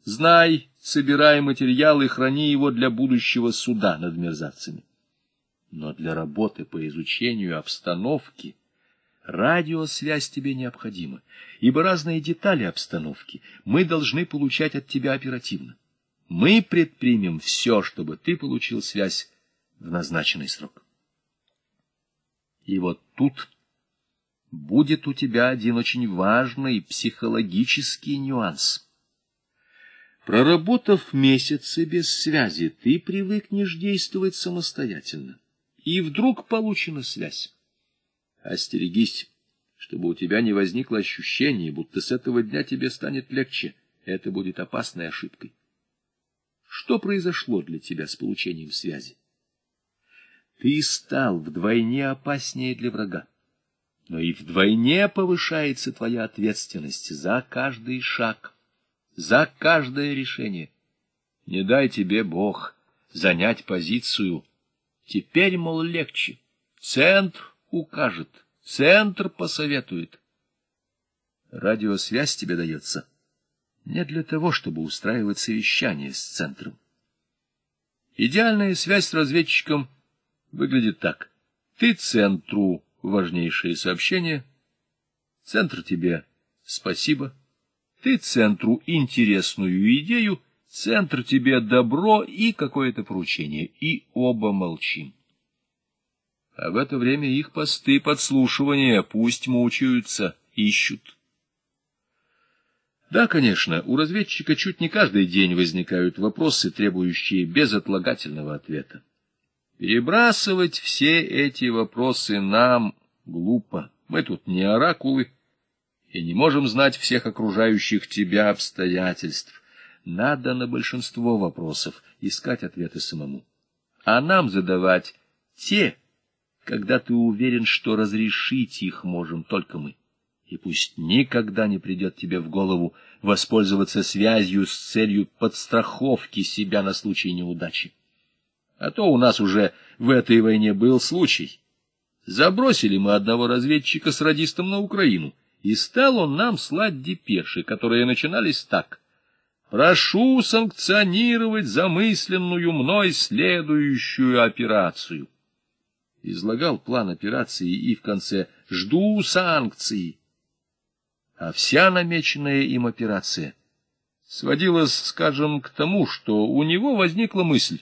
Знай, собирай материал и храни его для будущего суда над мерзавцами. Но для работы по изучению обстановки радиосвязь тебе необходима, ибо разные детали обстановки мы должны получать от тебя оперативно мы предпримем все, чтобы ты получил связь в назначенный срок. И вот тут будет у тебя один очень важный психологический нюанс. Проработав месяцы без связи, ты привыкнешь действовать самостоятельно. И вдруг получена связь. Остерегись, чтобы у тебя не возникло ощущения, будто с этого дня тебе станет легче. Это будет опасной ошибкой. Что произошло для тебя с получением связи? Ты стал вдвойне опаснее для врага, но и вдвойне повышается твоя ответственность за каждый шаг, за каждое решение. Не дай тебе, Бог, занять позицию. Теперь, мол, легче. Центр укажет, центр посоветует. Радиосвязь тебе дается не для того, чтобы устраивать совещание с центром. Идеальная связь с разведчиком выглядит так. Ты центру важнейшие сообщения, центр тебе спасибо, ты центру интересную идею, центр тебе добро и какое-то поручение, и оба молчим. А в это время их посты подслушивания пусть мучаются, ищут. Да, конечно, у разведчика чуть не каждый день возникают вопросы, требующие безотлагательного ответа. Перебрасывать все эти вопросы нам глупо. Мы тут не оракулы и не можем знать всех окружающих тебя обстоятельств. Надо на большинство вопросов искать ответы самому. А нам задавать те, когда ты уверен, что разрешить их можем только мы и пусть никогда не придет тебе в голову воспользоваться связью с целью подстраховки себя на случай неудачи. А то у нас уже в этой войне был случай. Забросили мы одного разведчика с радистом на Украину, и стал он нам слать депеши, которые начинались так. «Прошу санкционировать замысленную мной следующую операцию». Излагал план операции и в конце «Жду санкции» а вся намеченная им операция сводилась, скажем, к тому, что у него возникла мысль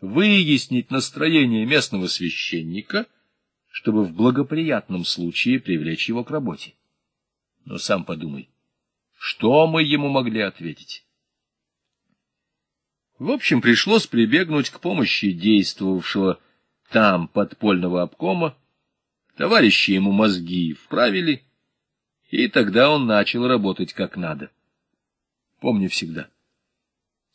выяснить настроение местного священника, чтобы в благоприятном случае привлечь его к работе. Но сам подумай, что мы ему могли ответить? В общем, пришлось прибегнуть к помощи действовавшего там подпольного обкома. Товарищи ему мозги вправили — и тогда он начал работать как надо. Помни всегда.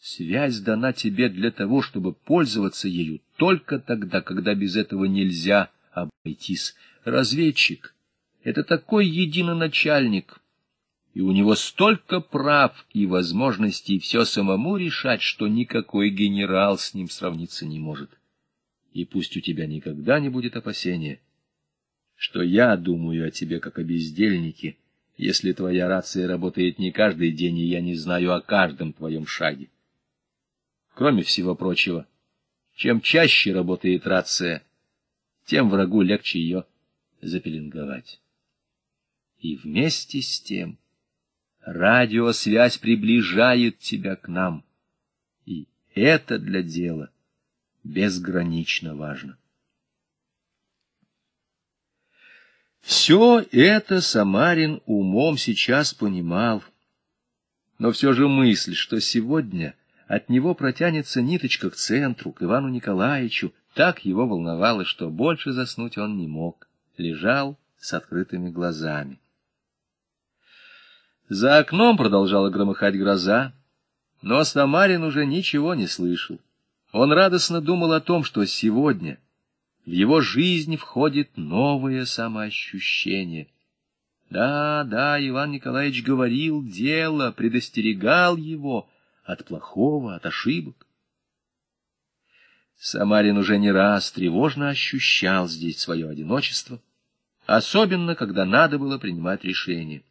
Связь дана тебе для того, чтобы пользоваться ею только тогда, когда без этого нельзя обойтись. Разведчик — это такой единоначальник, и у него столько прав и возможностей все самому решать, что никакой генерал с ним сравниться не может. И пусть у тебя никогда не будет опасения, что я думаю о тебе как о бездельнике, если твоя рация работает не каждый день, и я не знаю о каждом твоем шаге. Кроме всего прочего, чем чаще работает рация, тем врагу легче ее запеленговать. И вместе с тем радиосвязь приближает тебя к нам, и это для дела безгранично важно. Все это Самарин умом сейчас понимал. Но все же мысль, что сегодня от него протянется ниточка к центру, к Ивану Николаевичу, так его волновало, что больше заснуть он не мог. Лежал с открытыми глазами. За окном продолжала громыхать гроза, но Самарин уже ничего не слышал. Он радостно думал о том, что сегодня — в его жизнь входит новое самоощущение. Да, да, Иван Николаевич говорил дело, предостерегал его от плохого, от ошибок. Самарин уже не раз тревожно ощущал здесь свое одиночество, особенно когда надо было принимать решение.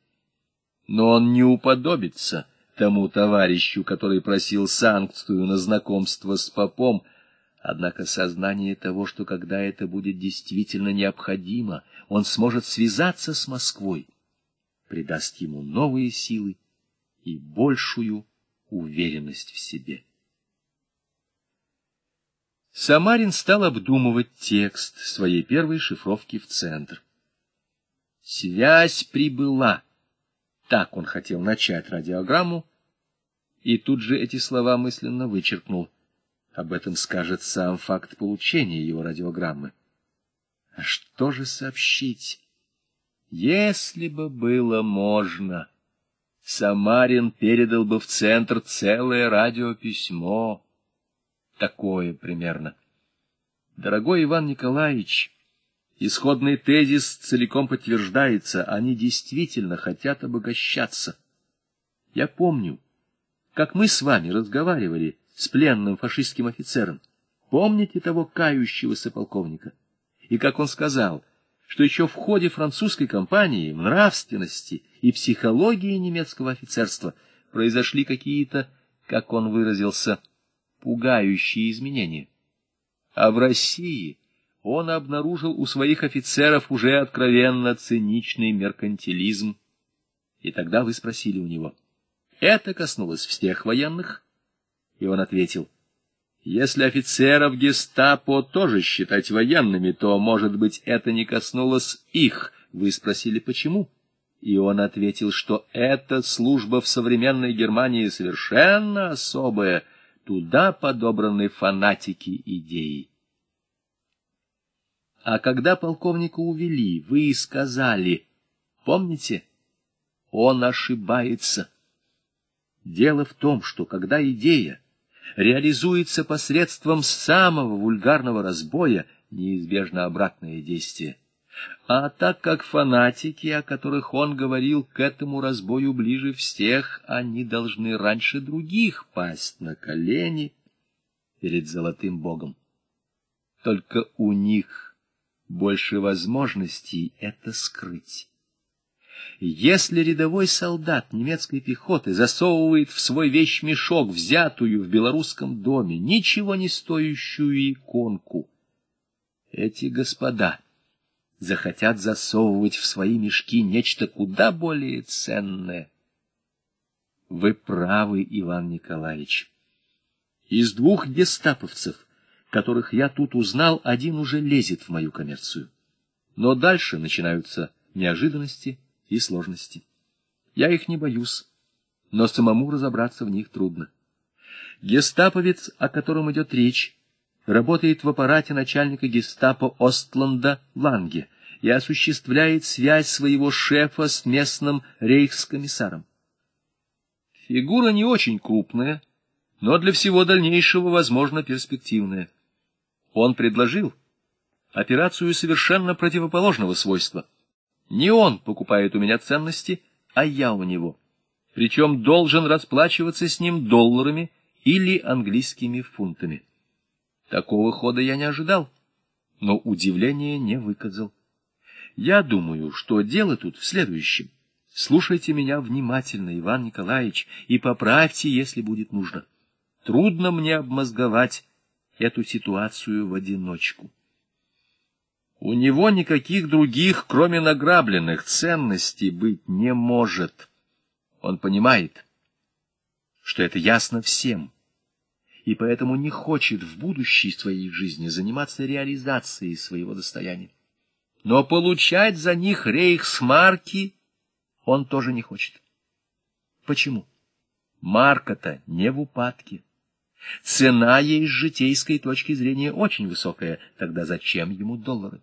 Но он не уподобится тому товарищу, который просил санкцию на знакомство с попом, Однако сознание того, что когда это будет действительно необходимо, он сможет связаться с Москвой, придаст ему новые силы и большую уверенность в себе. Самарин стал обдумывать текст своей первой шифровки в центр. «Связь прибыла!» Так он хотел начать радиограмму, и тут же эти слова мысленно вычеркнул — об этом скажет сам факт получения его радиограммы. А что же сообщить? Если бы было можно, Самарин передал бы в центр целое радиописьмо. Такое примерно. Дорогой Иван Николаевич, исходный тезис целиком подтверждается, они действительно хотят обогащаться. Я помню, как мы с вами разговаривали с пленным фашистским офицером. Помните того кающегося полковника? И как он сказал, что еще в ходе французской кампании в нравственности и психологии немецкого офицерства произошли какие-то, как он выразился, пугающие изменения. А в России он обнаружил у своих офицеров уже откровенно циничный меркантилизм. И тогда вы спросили у него. Это коснулось всех военных, и он ответил, «Если офицеров гестапо тоже считать военными, то, может быть, это не коснулось их». Вы спросили, почему? И он ответил, что эта служба в современной Германии совершенно особая, туда подобраны фанатики идеи. А когда полковника увели, вы сказали, помните, он ошибается. Дело в том, что когда идея реализуется посредством самого вульгарного разбоя, неизбежно обратное действие. А так как фанатики, о которых он говорил, к этому разбою ближе всех, они должны раньше других пасть на колени перед золотым богом. Только у них больше возможностей это скрыть. Если рядовой солдат немецкой пехоты засовывает в свой вещмешок, взятую в белорусском доме, ничего не стоящую иконку, эти господа захотят засовывать в свои мешки нечто куда более ценное. Вы правы, Иван Николаевич. Из двух гестаповцев, которых я тут узнал, один уже лезет в мою коммерцию. Но дальше начинаются неожиданности — и сложности. Я их не боюсь, но самому разобраться в них трудно. Гестаповец, о котором идет речь, работает в аппарате начальника гестапо Остланда Ланге и осуществляет связь своего шефа с местным рейхскомиссаром. Фигура не очень крупная, но для всего дальнейшего, возможно, перспективная. Он предложил операцию совершенно противоположного свойства — не он покупает у меня ценности, а я у него. Причем должен расплачиваться с ним долларами или английскими фунтами. Такого хода я не ожидал, но удивления не выказал. Я думаю, что дело тут в следующем. Слушайте меня внимательно, Иван Николаевич, и поправьте, если будет нужно. Трудно мне обмозговать эту ситуацию в одиночку. У него никаких других, кроме награбленных, ценностей быть не может. Он понимает, что это ясно всем, и поэтому не хочет в будущей своей жизни заниматься реализацией своего достояния. Но получать за них рейхсмарки он тоже не хочет. Почему? Марка-то не в упадке. Цена ей с житейской точки зрения очень высокая, тогда зачем ему доллары?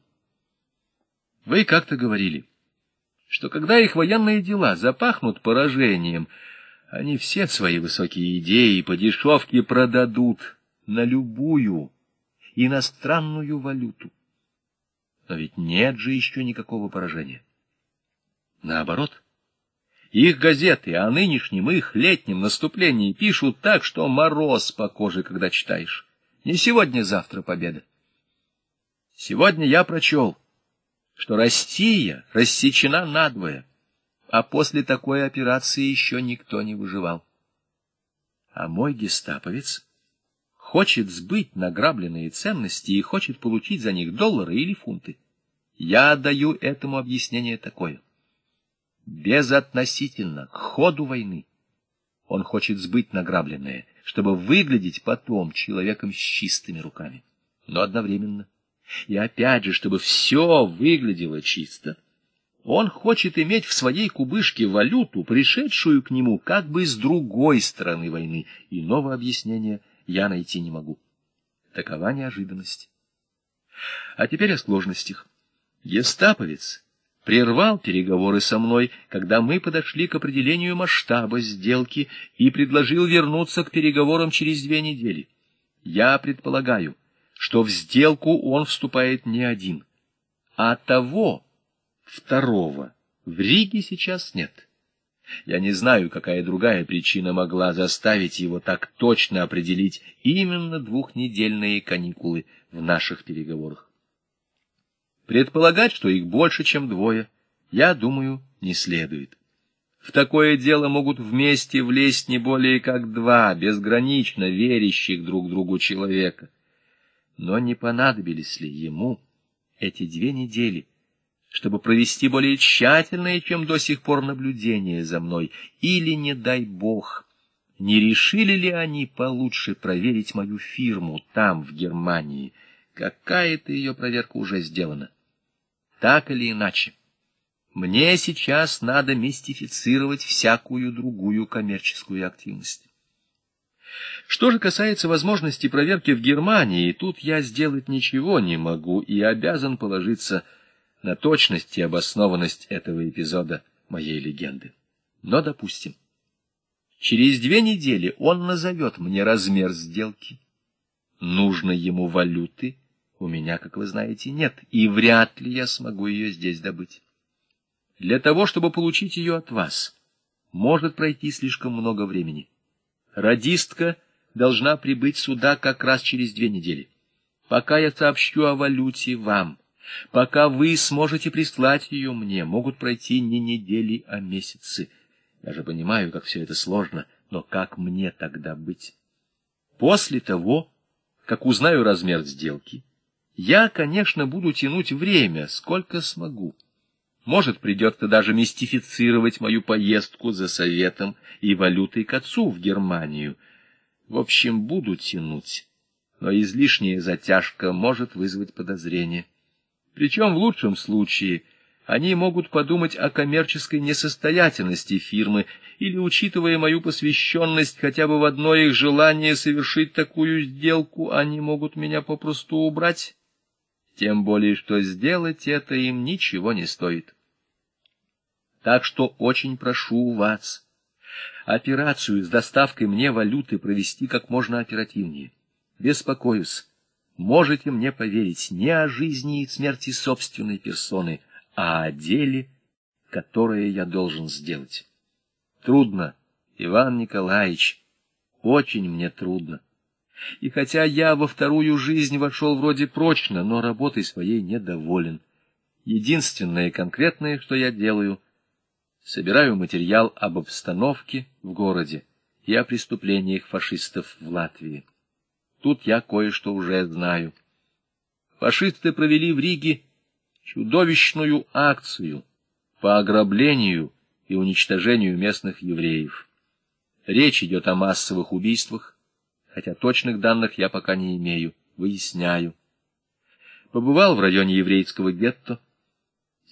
Вы как-то говорили, что когда их военные дела запахнут поражением, они все свои высокие идеи по дешевке продадут на любую иностранную валюту. Но ведь нет же еще никакого поражения. Наоборот, их газеты о нынешнем их летнем наступлении пишут так, что мороз по коже, когда читаешь. Не сегодня-завтра победа. Сегодня я прочел что Россия рассечена надвое, а после такой операции еще никто не выживал. А мой гестаповец хочет сбыть награбленные ценности и хочет получить за них доллары или фунты. Я даю этому объяснение такое. Безотносительно к ходу войны он хочет сбыть награбленное, чтобы выглядеть потом человеком с чистыми руками, но одновременно — и опять же, чтобы все выглядело чисто, он хочет иметь в своей кубышке валюту, пришедшую к нему как бы с другой стороны войны. Иного объяснения я найти не могу. Такова неожиданность. А теперь о сложностях. Гестаповец прервал переговоры со мной, когда мы подошли к определению масштаба сделки и предложил вернуться к переговорам через две недели. Я предполагаю что в сделку он вступает не один, а того, второго, в Риге сейчас нет. Я не знаю, какая другая причина могла заставить его так точно определить именно двухнедельные каникулы в наших переговорах. Предполагать, что их больше, чем двое, я думаю, не следует. В такое дело могут вместе влезть не более как два безгранично верящих друг другу человека. Но не понадобились ли ему эти две недели, чтобы провести более тщательное, чем до сих пор, наблюдение за мной, или, не дай бог, не решили ли они получше проверить мою фирму там, в Германии? Какая-то ее проверка уже сделана. Так или иначе, мне сейчас надо мистифицировать всякую другую коммерческую активность. Что же касается возможности проверки в Германии, тут я сделать ничего не могу и обязан положиться на точность и обоснованность этого эпизода моей легенды. Но допустим. Через две недели он назовет мне размер сделки. Нужно ему валюты, у меня, как вы знаете, нет, и вряд ли я смогу ее здесь добыть. Для того, чтобы получить ее от вас, может пройти слишком много времени. Радистка должна прибыть сюда как раз через две недели. Пока я сообщу о валюте вам, пока вы сможете прислать ее мне, могут пройти не недели, а месяцы. Я же понимаю, как все это сложно, но как мне тогда быть? После того, как узнаю размер сделки, я, конечно, буду тянуть время, сколько смогу. Может, придется даже мистифицировать мою поездку за советом и валютой к отцу в Германию. В общем, буду тянуть, но излишняя затяжка может вызвать подозрение. Причем в лучшем случае они могут подумать о коммерческой несостоятельности фирмы или, учитывая мою посвященность хотя бы в одно их желание совершить такую сделку, они могут меня попросту убрать. Тем более, что сделать это им ничего не стоит. Так что очень прошу вас операцию с доставкой мне валюты провести как можно оперативнее. Беспокоюсь. Можете мне поверить не о жизни и смерти собственной персоны, а о деле, которое я должен сделать. Трудно, Иван Николаевич, очень мне трудно. И хотя я во вторую жизнь вошел вроде прочно, но работой своей недоволен. Единственное конкретное, что я делаю — собираю материал об обстановке в городе и о преступлениях фашистов в Латвии. Тут я кое-что уже знаю. Фашисты провели в Риге чудовищную акцию по ограблению и уничтожению местных евреев. Речь идет о массовых убийствах, хотя точных данных я пока не имею, выясняю. Побывал в районе еврейского гетто,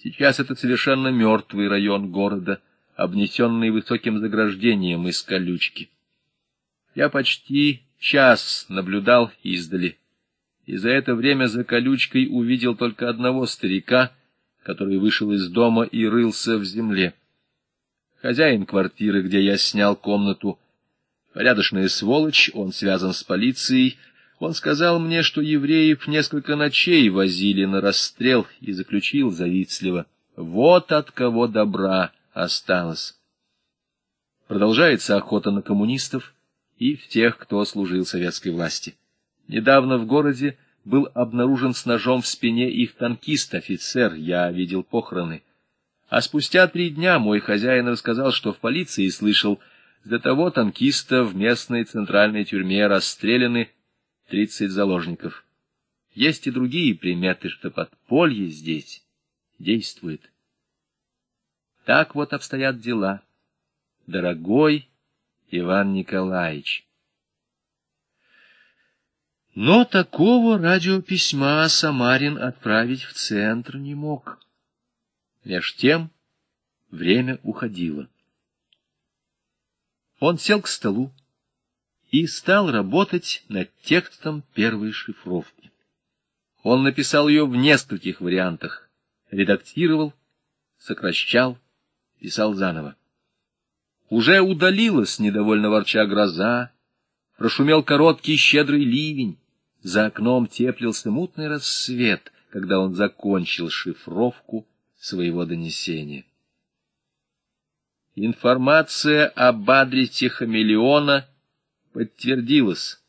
Сейчас это совершенно мертвый район города, обнесенный высоким заграждением из колючки. Я почти час наблюдал издали, и за это время за колючкой увидел только одного старика, который вышел из дома и рылся в земле. Хозяин квартиры, где я снял комнату, порядочная сволочь, он связан с полицией, он сказал мне, что евреев несколько ночей возили на расстрел, и заключил завистливо, вот от кого добра осталось. Продолжается охота на коммунистов и в тех, кто служил советской власти. Недавно в городе был обнаружен с ножом в спине их танкист-офицер, я видел похороны. А спустя три дня мой хозяин рассказал, что в полиции слышал, для того танкиста в местной центральной тюрьме расстреляны Тридцать заложников. Есть и другие приметы, что подполье здесь действует. Так вот обстоят дела. Дорогой Иван Николаевич. Но такого радиописьма Самарин отправить в центр не мог. Меж тем время уходило. Он сел к столу и стал работать над текстом первой шифровки. Он написал ее в нескольких вариантах, редактировал, сокращал, писал заново. Уже удалилась недовольно ворча гроза, прошумел короткий щедрый ливень, за окном теплился мутный рассвет, когда он закончил шифровку своего донесения. Информация об адресе хамелеона — подтвердилось.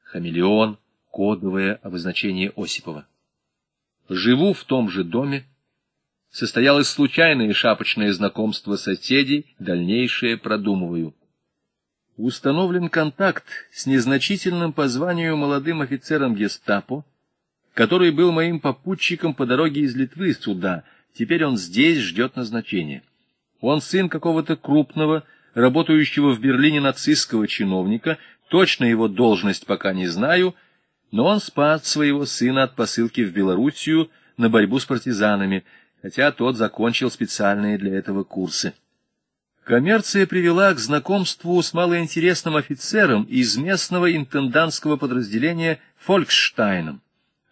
Хамелеон — кодовое обозначение Осипова. Живу в том же доме. Состоялось случайное шапочное знакомство соседей, дальнейшее продумываю. Установлен контакт с незначительным по званию молодым офицером гестапо, который был моим попутчиком по дороге из Литвы сюда, теперь он здесь ждет назначения. Он сын какого-то крупного, работающего в Берлине нацистского чиновника, точно его должность пока не знаю, но он спас своего сына от посылки в Белоруссию на борьбу с партизанами, хотя тот закончил специальные для этого курсы. Коммерция привела к знакомству с малоинтересным офицером из местного интендантского подразделения Фолькштайном,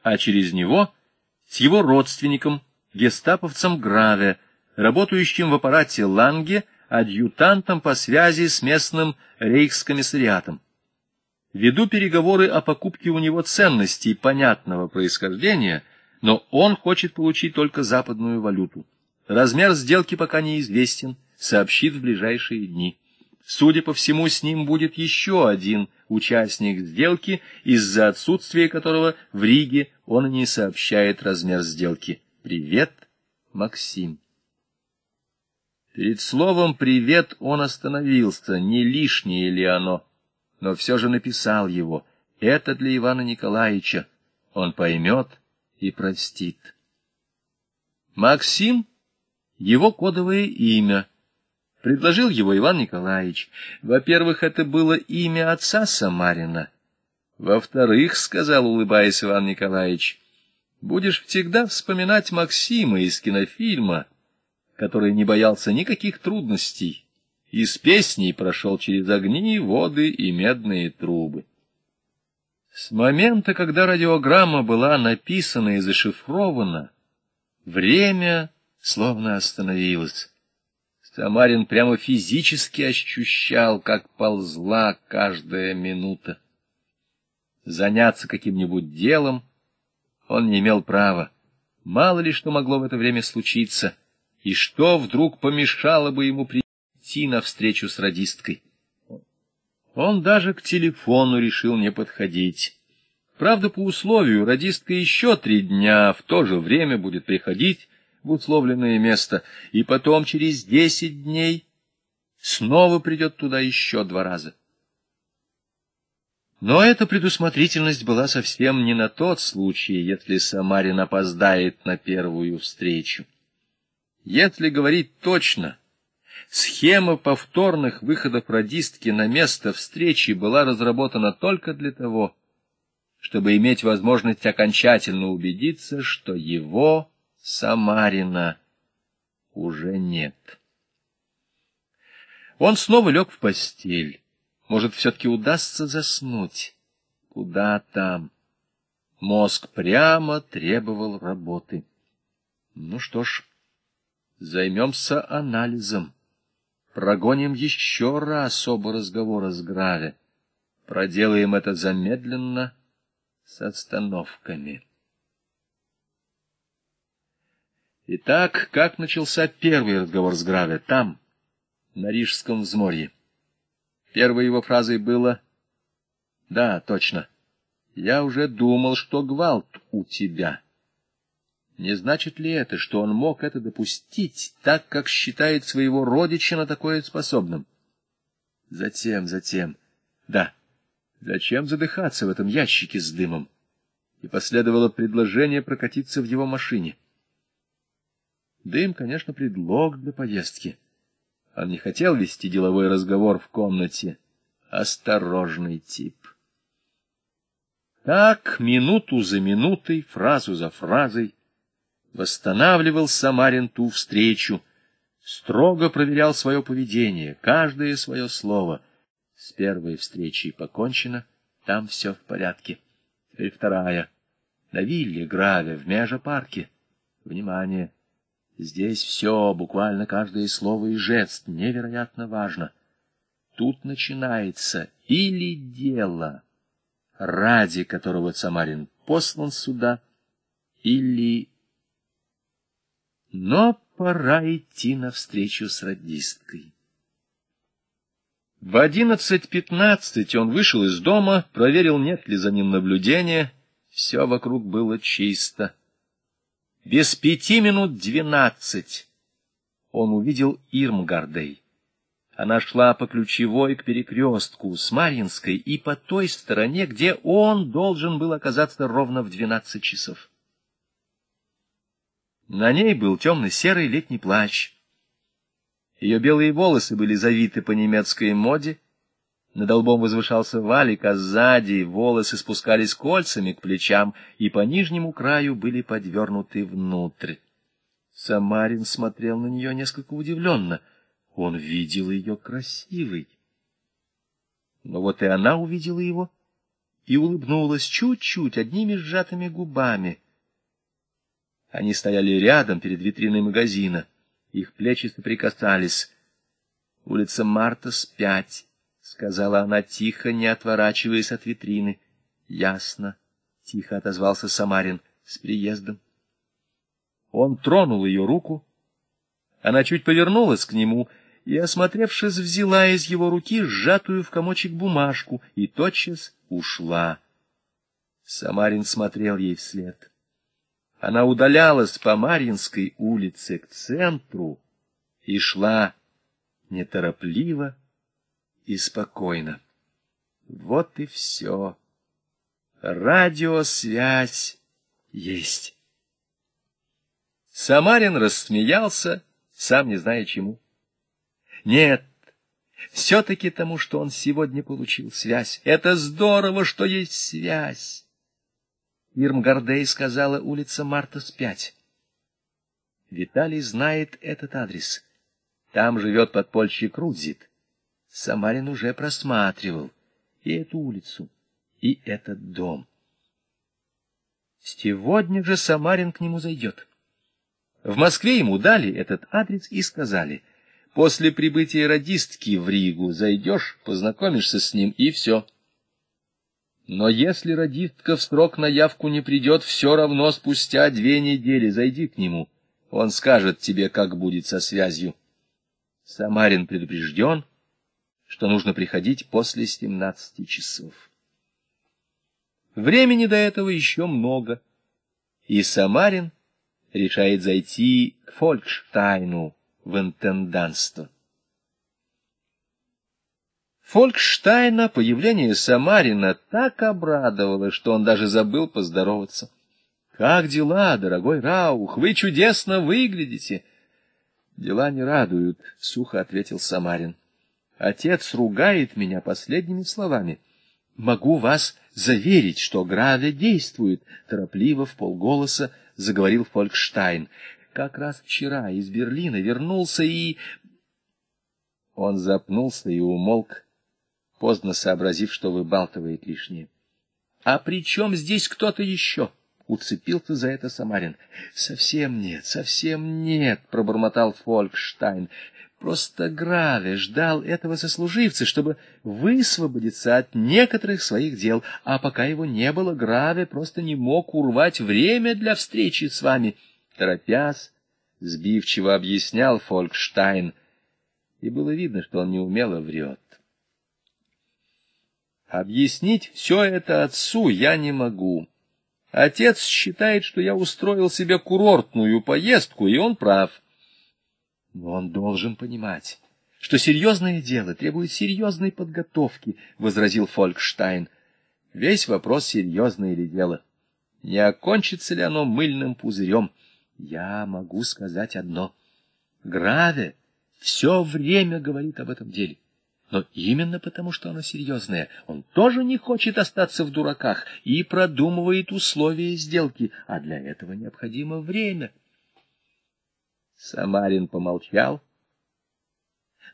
а через него с его родственником, гестаповцем Граве, работающим в аппарате Ланге, адъютантом по связи с местным рейхскомиссариатом. Веду переговоры о покупке у него ценностей понятного происхождения, но он хочет получить только западную валюту. Размер сделки пока неизвестен, сообщит в ближайшие дни. Судя по всему, с ним будет еще один участник сделки, из-за отсутствия которого в Риге он не сообщает размер сделки. Привет, Максим. Перед словом «привет» он остановился, не лишнее ли оно, но все же написал его. Это для Ивана Николаевича. Он поймет и простит. Максим — его кодовое имя. Предложил его Иван Николаевич. Во-первых, это было имя отца Самарина. Во-вторых, — сказал, улыбаясь Иван Николаевич, — будешь всегда вспоминать Максима из кинофильма — который не боялся никаких трудностей, и с песней прошел через огни, воды и медные трубы. С момента, когда радиограмма была написана и зашифрована, время словно остановилось. Самарин прямо физически ощущал, как ползла каждая минута. Заняться каким-нибудь делом он не имел права. Мало ли что могло в это время случиться — и что вдруг помешало бы ему прийти на встречу с радисткой. Он даже к телефону решил не подходить. Правда, по условию, радистка еще три дня в то же время будет приходить в условленное место, и потом через десять дней снова придет туда еще два раза. Но эта предусмотрительность была совсем не на тот случай, если Самарин опоздает на первую встречу. Если говорить точно, схема повторных выходов радистки на место встречи была разработана только для того, чтобы иметь возможность окончательно убедиться, что его, Самарина, уже нет. Он снова лег в постель. Может, все-таки удастся заснуть? Куда там? Мозг прямо требовал работы. Ну что ж... Займемся анализом. Прогоним еще раз оба разговора с Граве. Проделаем это замедленно, с остановками. Итак, как начался первый разговор с Граве? Там, на Рижском взморье. Первой его фразой было «Да, точно, я уже думал, что гвалт у тебя». Не значит ли это, что он мог это допустить, так как считает своего родича на такое способным? Затем, затем... Да, зачем задыхаться в этом ящике с дымом? И последовало предложение прокатиться в его машине. Дым, конечно, предлог для поездки. Он не хотел вести деловой разговор в комнате. Осторожный тип. Так, минуту за минутой, фразу за фразой, Восстанавливал Самарин ту встречу, строго проверял свое поведение, каждое свое слово. С первой встречей покончено, там все в порядке. Теперь вторая. На вилле Граве, в Межапарке. Внимание! Здесь все, буквально каждое слово и жест, невероятно важно. Тут начинается или дело, ради которого Самарин послан сюда, или но пора идти навстречу с радисткой. В одиннадцать пятнадцать он вышел из дома, проверил, нет ли за ним наблюдения. Все вокруг было чисто. Без пяти минут двенадцать он увидел Ирмгардей. Она шла по ключевой к перекрестку с Марьинской и по той стороне, где он должен был оказаться ровно в двенадцать часов. На ней был темно-серый летний плащ. Ее белые волосы были завиты по немецкой моде, над лбом возвышался валик, а сзади волосы спускались кольцами к плечам и по нижнему краю были подвернуты внутрь. Самарин смотрел на нее несколько удивленно. Он видел ее красивой. Но вот и она увидела его и улыбнулась чуть-чуть, одними сжатыми губами — они стояли рядом перед витриной магазина. Их плечи соприкасались. «Улица Мартас, пять», — сказала она тихо, не отворачиваясь от витрины. «Ясно», — тихо отозвался Самарин, — «с приездом». Он тронул ее руку. Она чуть повернулась к нему и, осмотревшись, взяла из его руки сжатую в комочек бумажку и тотчас ушла. Самарин смотрел ей вслед. Она удалялась по Марьинской улице к центру и шла неторопливо и спокойно. Вот и все. Радиосвязь есть. Самарин рассмеялся, сам не зная чему. Нет, все-таки тому, что он сегодня получил связь. Это здорово, что есть связь. Ирмгардей сказала улица Мартас 5. Виталий знает этот адрес. Там живет подпольщик Рудзит. Самарин уже просматривал и эту улицу, и этот дом. Сегодня же Самарин к нему зайдет. В Москве ему дали этот адрес и сказали, после прибытия радистки в Ригу зайдешь, познакомишься с ним и все. Но если радистка в срок на явку не придет, все равно спустя две недели зайди к нему. Он скажет тебе, как будет со связью. Самарин предупрежден, что нужно приходить после семнадцати часов. Времени до этого еще много, и Самарин решает зайти к Фолькштайну в интенданство. Фолькштайна появление Самарина так обрадовало, что он даже забыл поздороваться. — Как дела, дорогой Раух? Вы чудесно выглядите! — Дела не радуют, — сухо ответил Самарин. — Отец ругает меня последними словами. — Могу вас заверить, что Граве действует, — торопливо в полголоса заговорил Фолькштайн. — Как раз вчера из Берлина вернулся и... Он запнулся и умолк поздно сообразив, что выбалтывает лишнее. — А при чем здесь кто-то еще? — уцепился за это Самарин. — Совсем нет, совсем нет, — пробормотал Фолькштайн. Просто Граве ждал этого сослуживца, чтобы высвободиться от некоторых своих дел, а пока его не было, Граве просто не мог урвать время для встречи с вами. Торопясь, сбивчиво объяснял Фолькштайн, и было видно, что он неумело врет. Объяснить все это отцу я не могу. Отец считает, что я устроил себе курортную поездку, и он прав. Но он должен понимать, что серьезное дело требует серьезной подготовки, — возразил Фолькштайн. Весь вопрос, серьезное ли дело. Не окончится ли оно мыльным пузырем? Я могу сказать одно. Граве все время говорит об этом деле. Но именно потому, что оно серьезное, он тоже не хочет остаться в дураках и продумывает условия сделки, а для этого необходимо время. Самарин помолчал,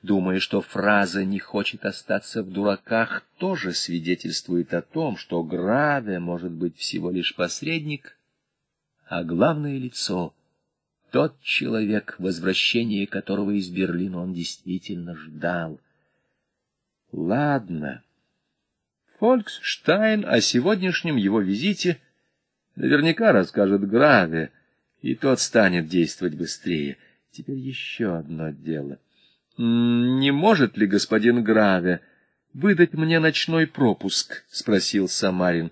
думая, что фраза «не хочет остаться в дураках» тоже свидетельствует о том, что Граве может быть всего лишь посредник, а главное лицо — тот человек, возвращение которого из Берлина он действительно ждал — Ладно. Фольксштайн о сегодняшнем его визите наверняка расскажет Граве, и тот станет действовать быстрее. Теперь еще одно дело. «Не может ли господин Граве выдать мне ночной пропуск?» — спросил Самарин.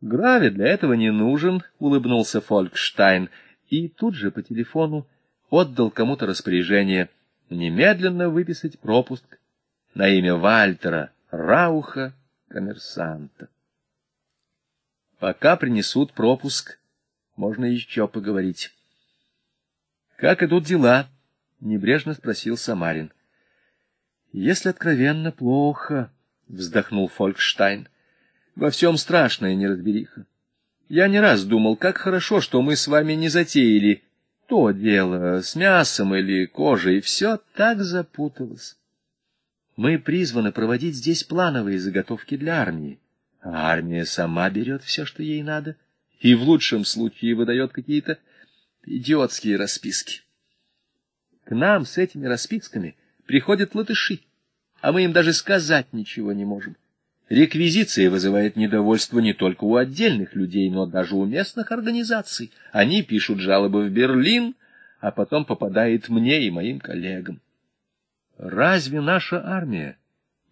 «Граве для этого не нужен», — улыбнулся Фолькштайн, и тут же по телефону отдал кому-то распоряжение немедленно выписать пропуск на имя Вальтера Рауха, коммерсанта. Пока принесут пропуск, можно еще поговорить. — Как идут дела? — небрежно спросил Самарин. — Если откровенно, плохо, — вздохнул Фолькштайн. — Во всем страшная неразбериха. Я не раз думал, как хорошо, что мы с вами не затеяли то дело с мясом или кожей. Все так запуталось. Мы призваны проводить здесь плановые заготовки для армии. А армия сама берет все, что ей надо, и в лучшем случае выдает какие-то идиотские расписки. К нам с этими расписками приходят латыши, а мы им даже сказать ничего не можем. Реквизиция вызывает недовольство не только у отдельных людей, но даже у местных организаций. Они пишут жалобы в Берлин, а потом попадает мне и моим коллегам разве наша армия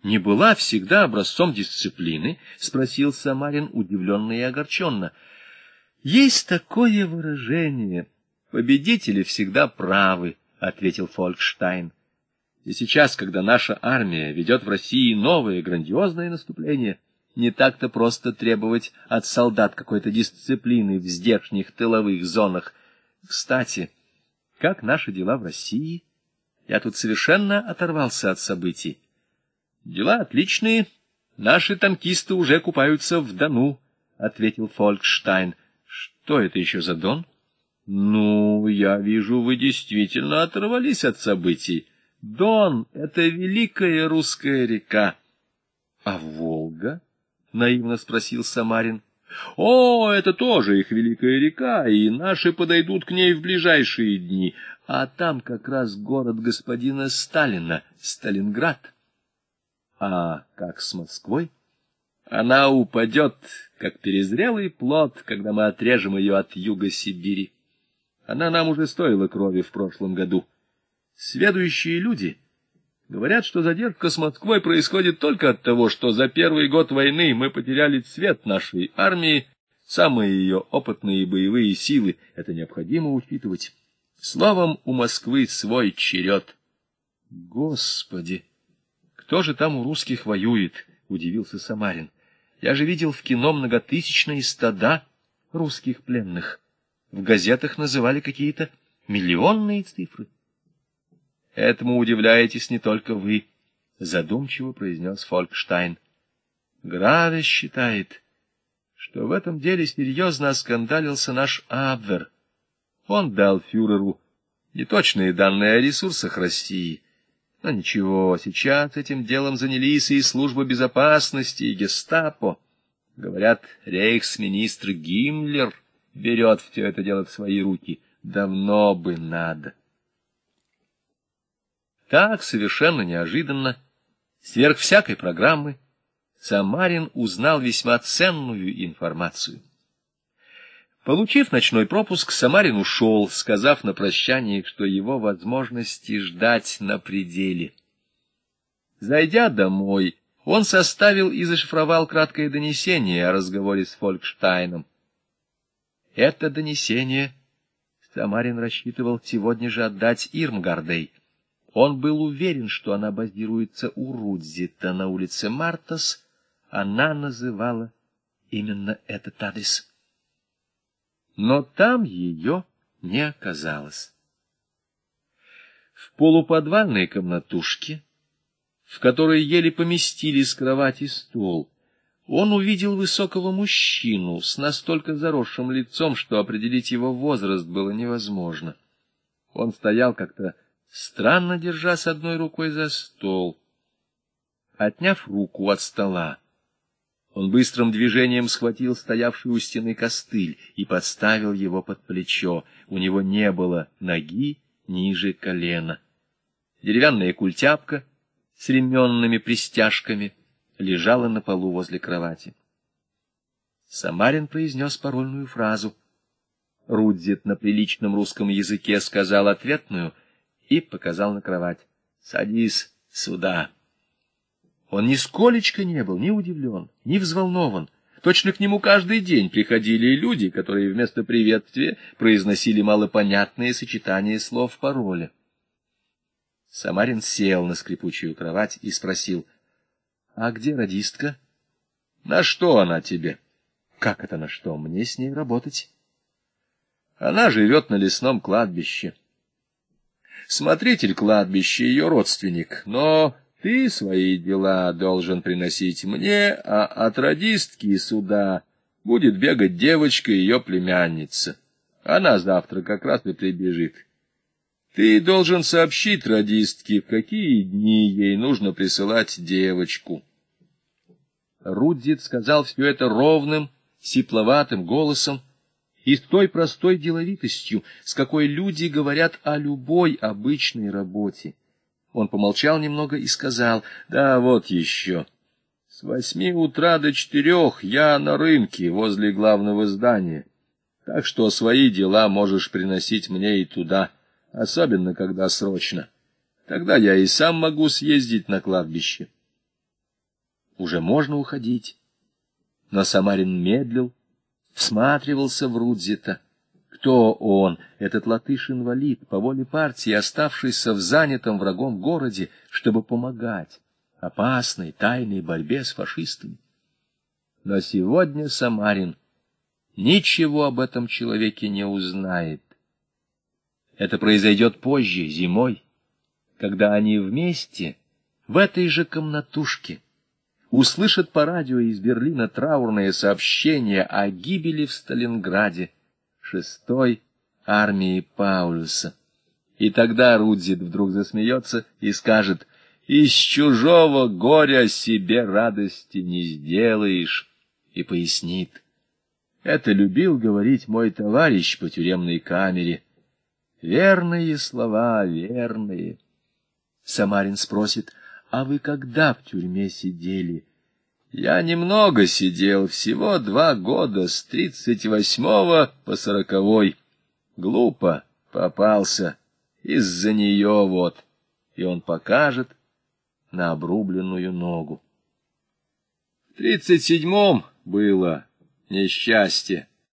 не была всегда образцом дисциплины? — спросил Самарин удивленно и огорченно. — Есть такое выражение. Победители всегда правы, — ответил Фолькштайн. И сейчас, когда наша армия ведет в России новое грандиозное наступление, не так-то просто требовать от солдат какой-то дисциплины в здешних тыловых зонах. Кстати, как наши дела в России? — я тут совершенно оторвался от событий. Дела отличные. Наши танкисты уже купаются в Дону, — ответил Фолькштайн. Что это еще за Дон? Ну, я вижу, вы действительно оторвались от событий. Дон — это великая русская река. — А Волга? — наивно спросил Самарин. — О, это тоже их великая река, и наши подойдут к ней в ближайшие дни а там как раз город господина Сталина, Сталинград. А как с Москвой? Она упадет, как перезрелый плод, когда мы отрежем ее от юга Сибири. Она нам уже стоила крови в прошлом году. Следующие люди говорят, что задержка с Москвой происходит только от того, что за первый год войны мы потеряли цвет нашей армии, самые ее опытные боевые силы. Это необходимо учитывать. Словом, у Москвы свой черед. Господи! Кто же там у русских воюет? Удивился Самарин. Я же видел в кино многотысячные стада русских пленных. В газетах называли какие-то миллионные цифры. Этому удивляетесь не только вы, задумчиво произнес Фолькштайн. Граве считает, что в этом деле серьезно оскандалился наш Абвер. Он дал фюреру неточные данные о ресурсах России. Но ничего, сейчас этим делом занялись и служба безопасности, и гестапо. Говорят, рейхсминистр Гиммлер берет все это дело в свои руки. Давно бы надо. Так, совершенно неожиданно, сверх всякой программы, Самарин узнал весьма ценную информацию. Получив ночной пропуск, Самарин ушел, сказав на прощание, что его возможности ждать на пределе. Зайдя домой, он составил и зашифровал краткое донесение о разговоре с Фолькштайном. Это донесение Самарин рассчитывал сегодня же отдать Ирмгардей. Он был уверен, что она базируется у Рудзита на улице Мартас. Она называла именно этот адрес но там ее не оказалось. В полуподвальной комнатушке, в которой еле поместились кровать и стол, он увидел высокого мужчину с настолько заросшим лицом, что определить его возраст было невозможно. Он стоял как-то странно, держа с одной рукой за стол. Отняв руку от стола, он быстрым движением схватил стоявший у стены костыль и подставил его под плечо. У него не было ноги ниже колена. Деревянная культяпка с ременными пристяжками лежала на полу возле кровати. Самарин произнес парольную фразу. Рудзит на приличном русском языке сказал ответную и показал на кровать. — Садись сюда. Он нисколечко не был ни удивлен, ни взволнован. Точно к нему каждый день приходили люди, которые вместо приветствия произносили малопонятные сочетания слов пароля. Самарин сел на скрипучую кровать и спросил, — А где радистка? — На что она тебе? — Как это на что? Мне с ней работать? — Она живет на лесном кладбище. Смотритель кладбища — ее родственник, но ты свои дела должен приносить мне, а от радистки сюда будет бегать девочка, ее племянница. Она завтра как раз и прибежит. Ты должен сообщить радистке, в какие дни ей нужно присылать девочку. Рудзит сказал все это ровным, сипловатым голосом и с той простой деловитостью, с какой люди говорят о любой обычной работе. Он помолчал немного и сказал, «Да, вот еще. С восьми утра до четырех я на рынке возле главного здания, так что свои дела можешь приносить мне и туда, особенно когда срочно. Тогда я и сам могу съездить на кладбище». Уже можно уходить. Но Самарин медлил, всматривался в Рудзита. Кто он, этот латыш-инвалид, по воле партии, оставшийся в занятом врагом городе, чтобы помогать опасной тайной борьбе с фашистами? Но сегодня Самарин ничего об этом человеке не узнает. Это произойдет позже, зимой, когда они вместе, в этой же комнатушке, услышат по радио из Берлина траурное сообщение о гибели в Сталинграде шестой армии Паулюса. И тогда Рудзит вдруг засмеется и скажет, «Из чужого горя себе радости не сделаешь», и пояснит, «Это любил говорить мой товарищ по тюремной камере». Верные слова, верные. Самарин спросит, «А вы когда в тюрьме сидели?» Я немного сидел, всего два года, с тридцать восьмого по сороковой. Глупо попался, из-за нее вот. И он покажет на обрубленную ногу. В тридцать седьмом было несчастье.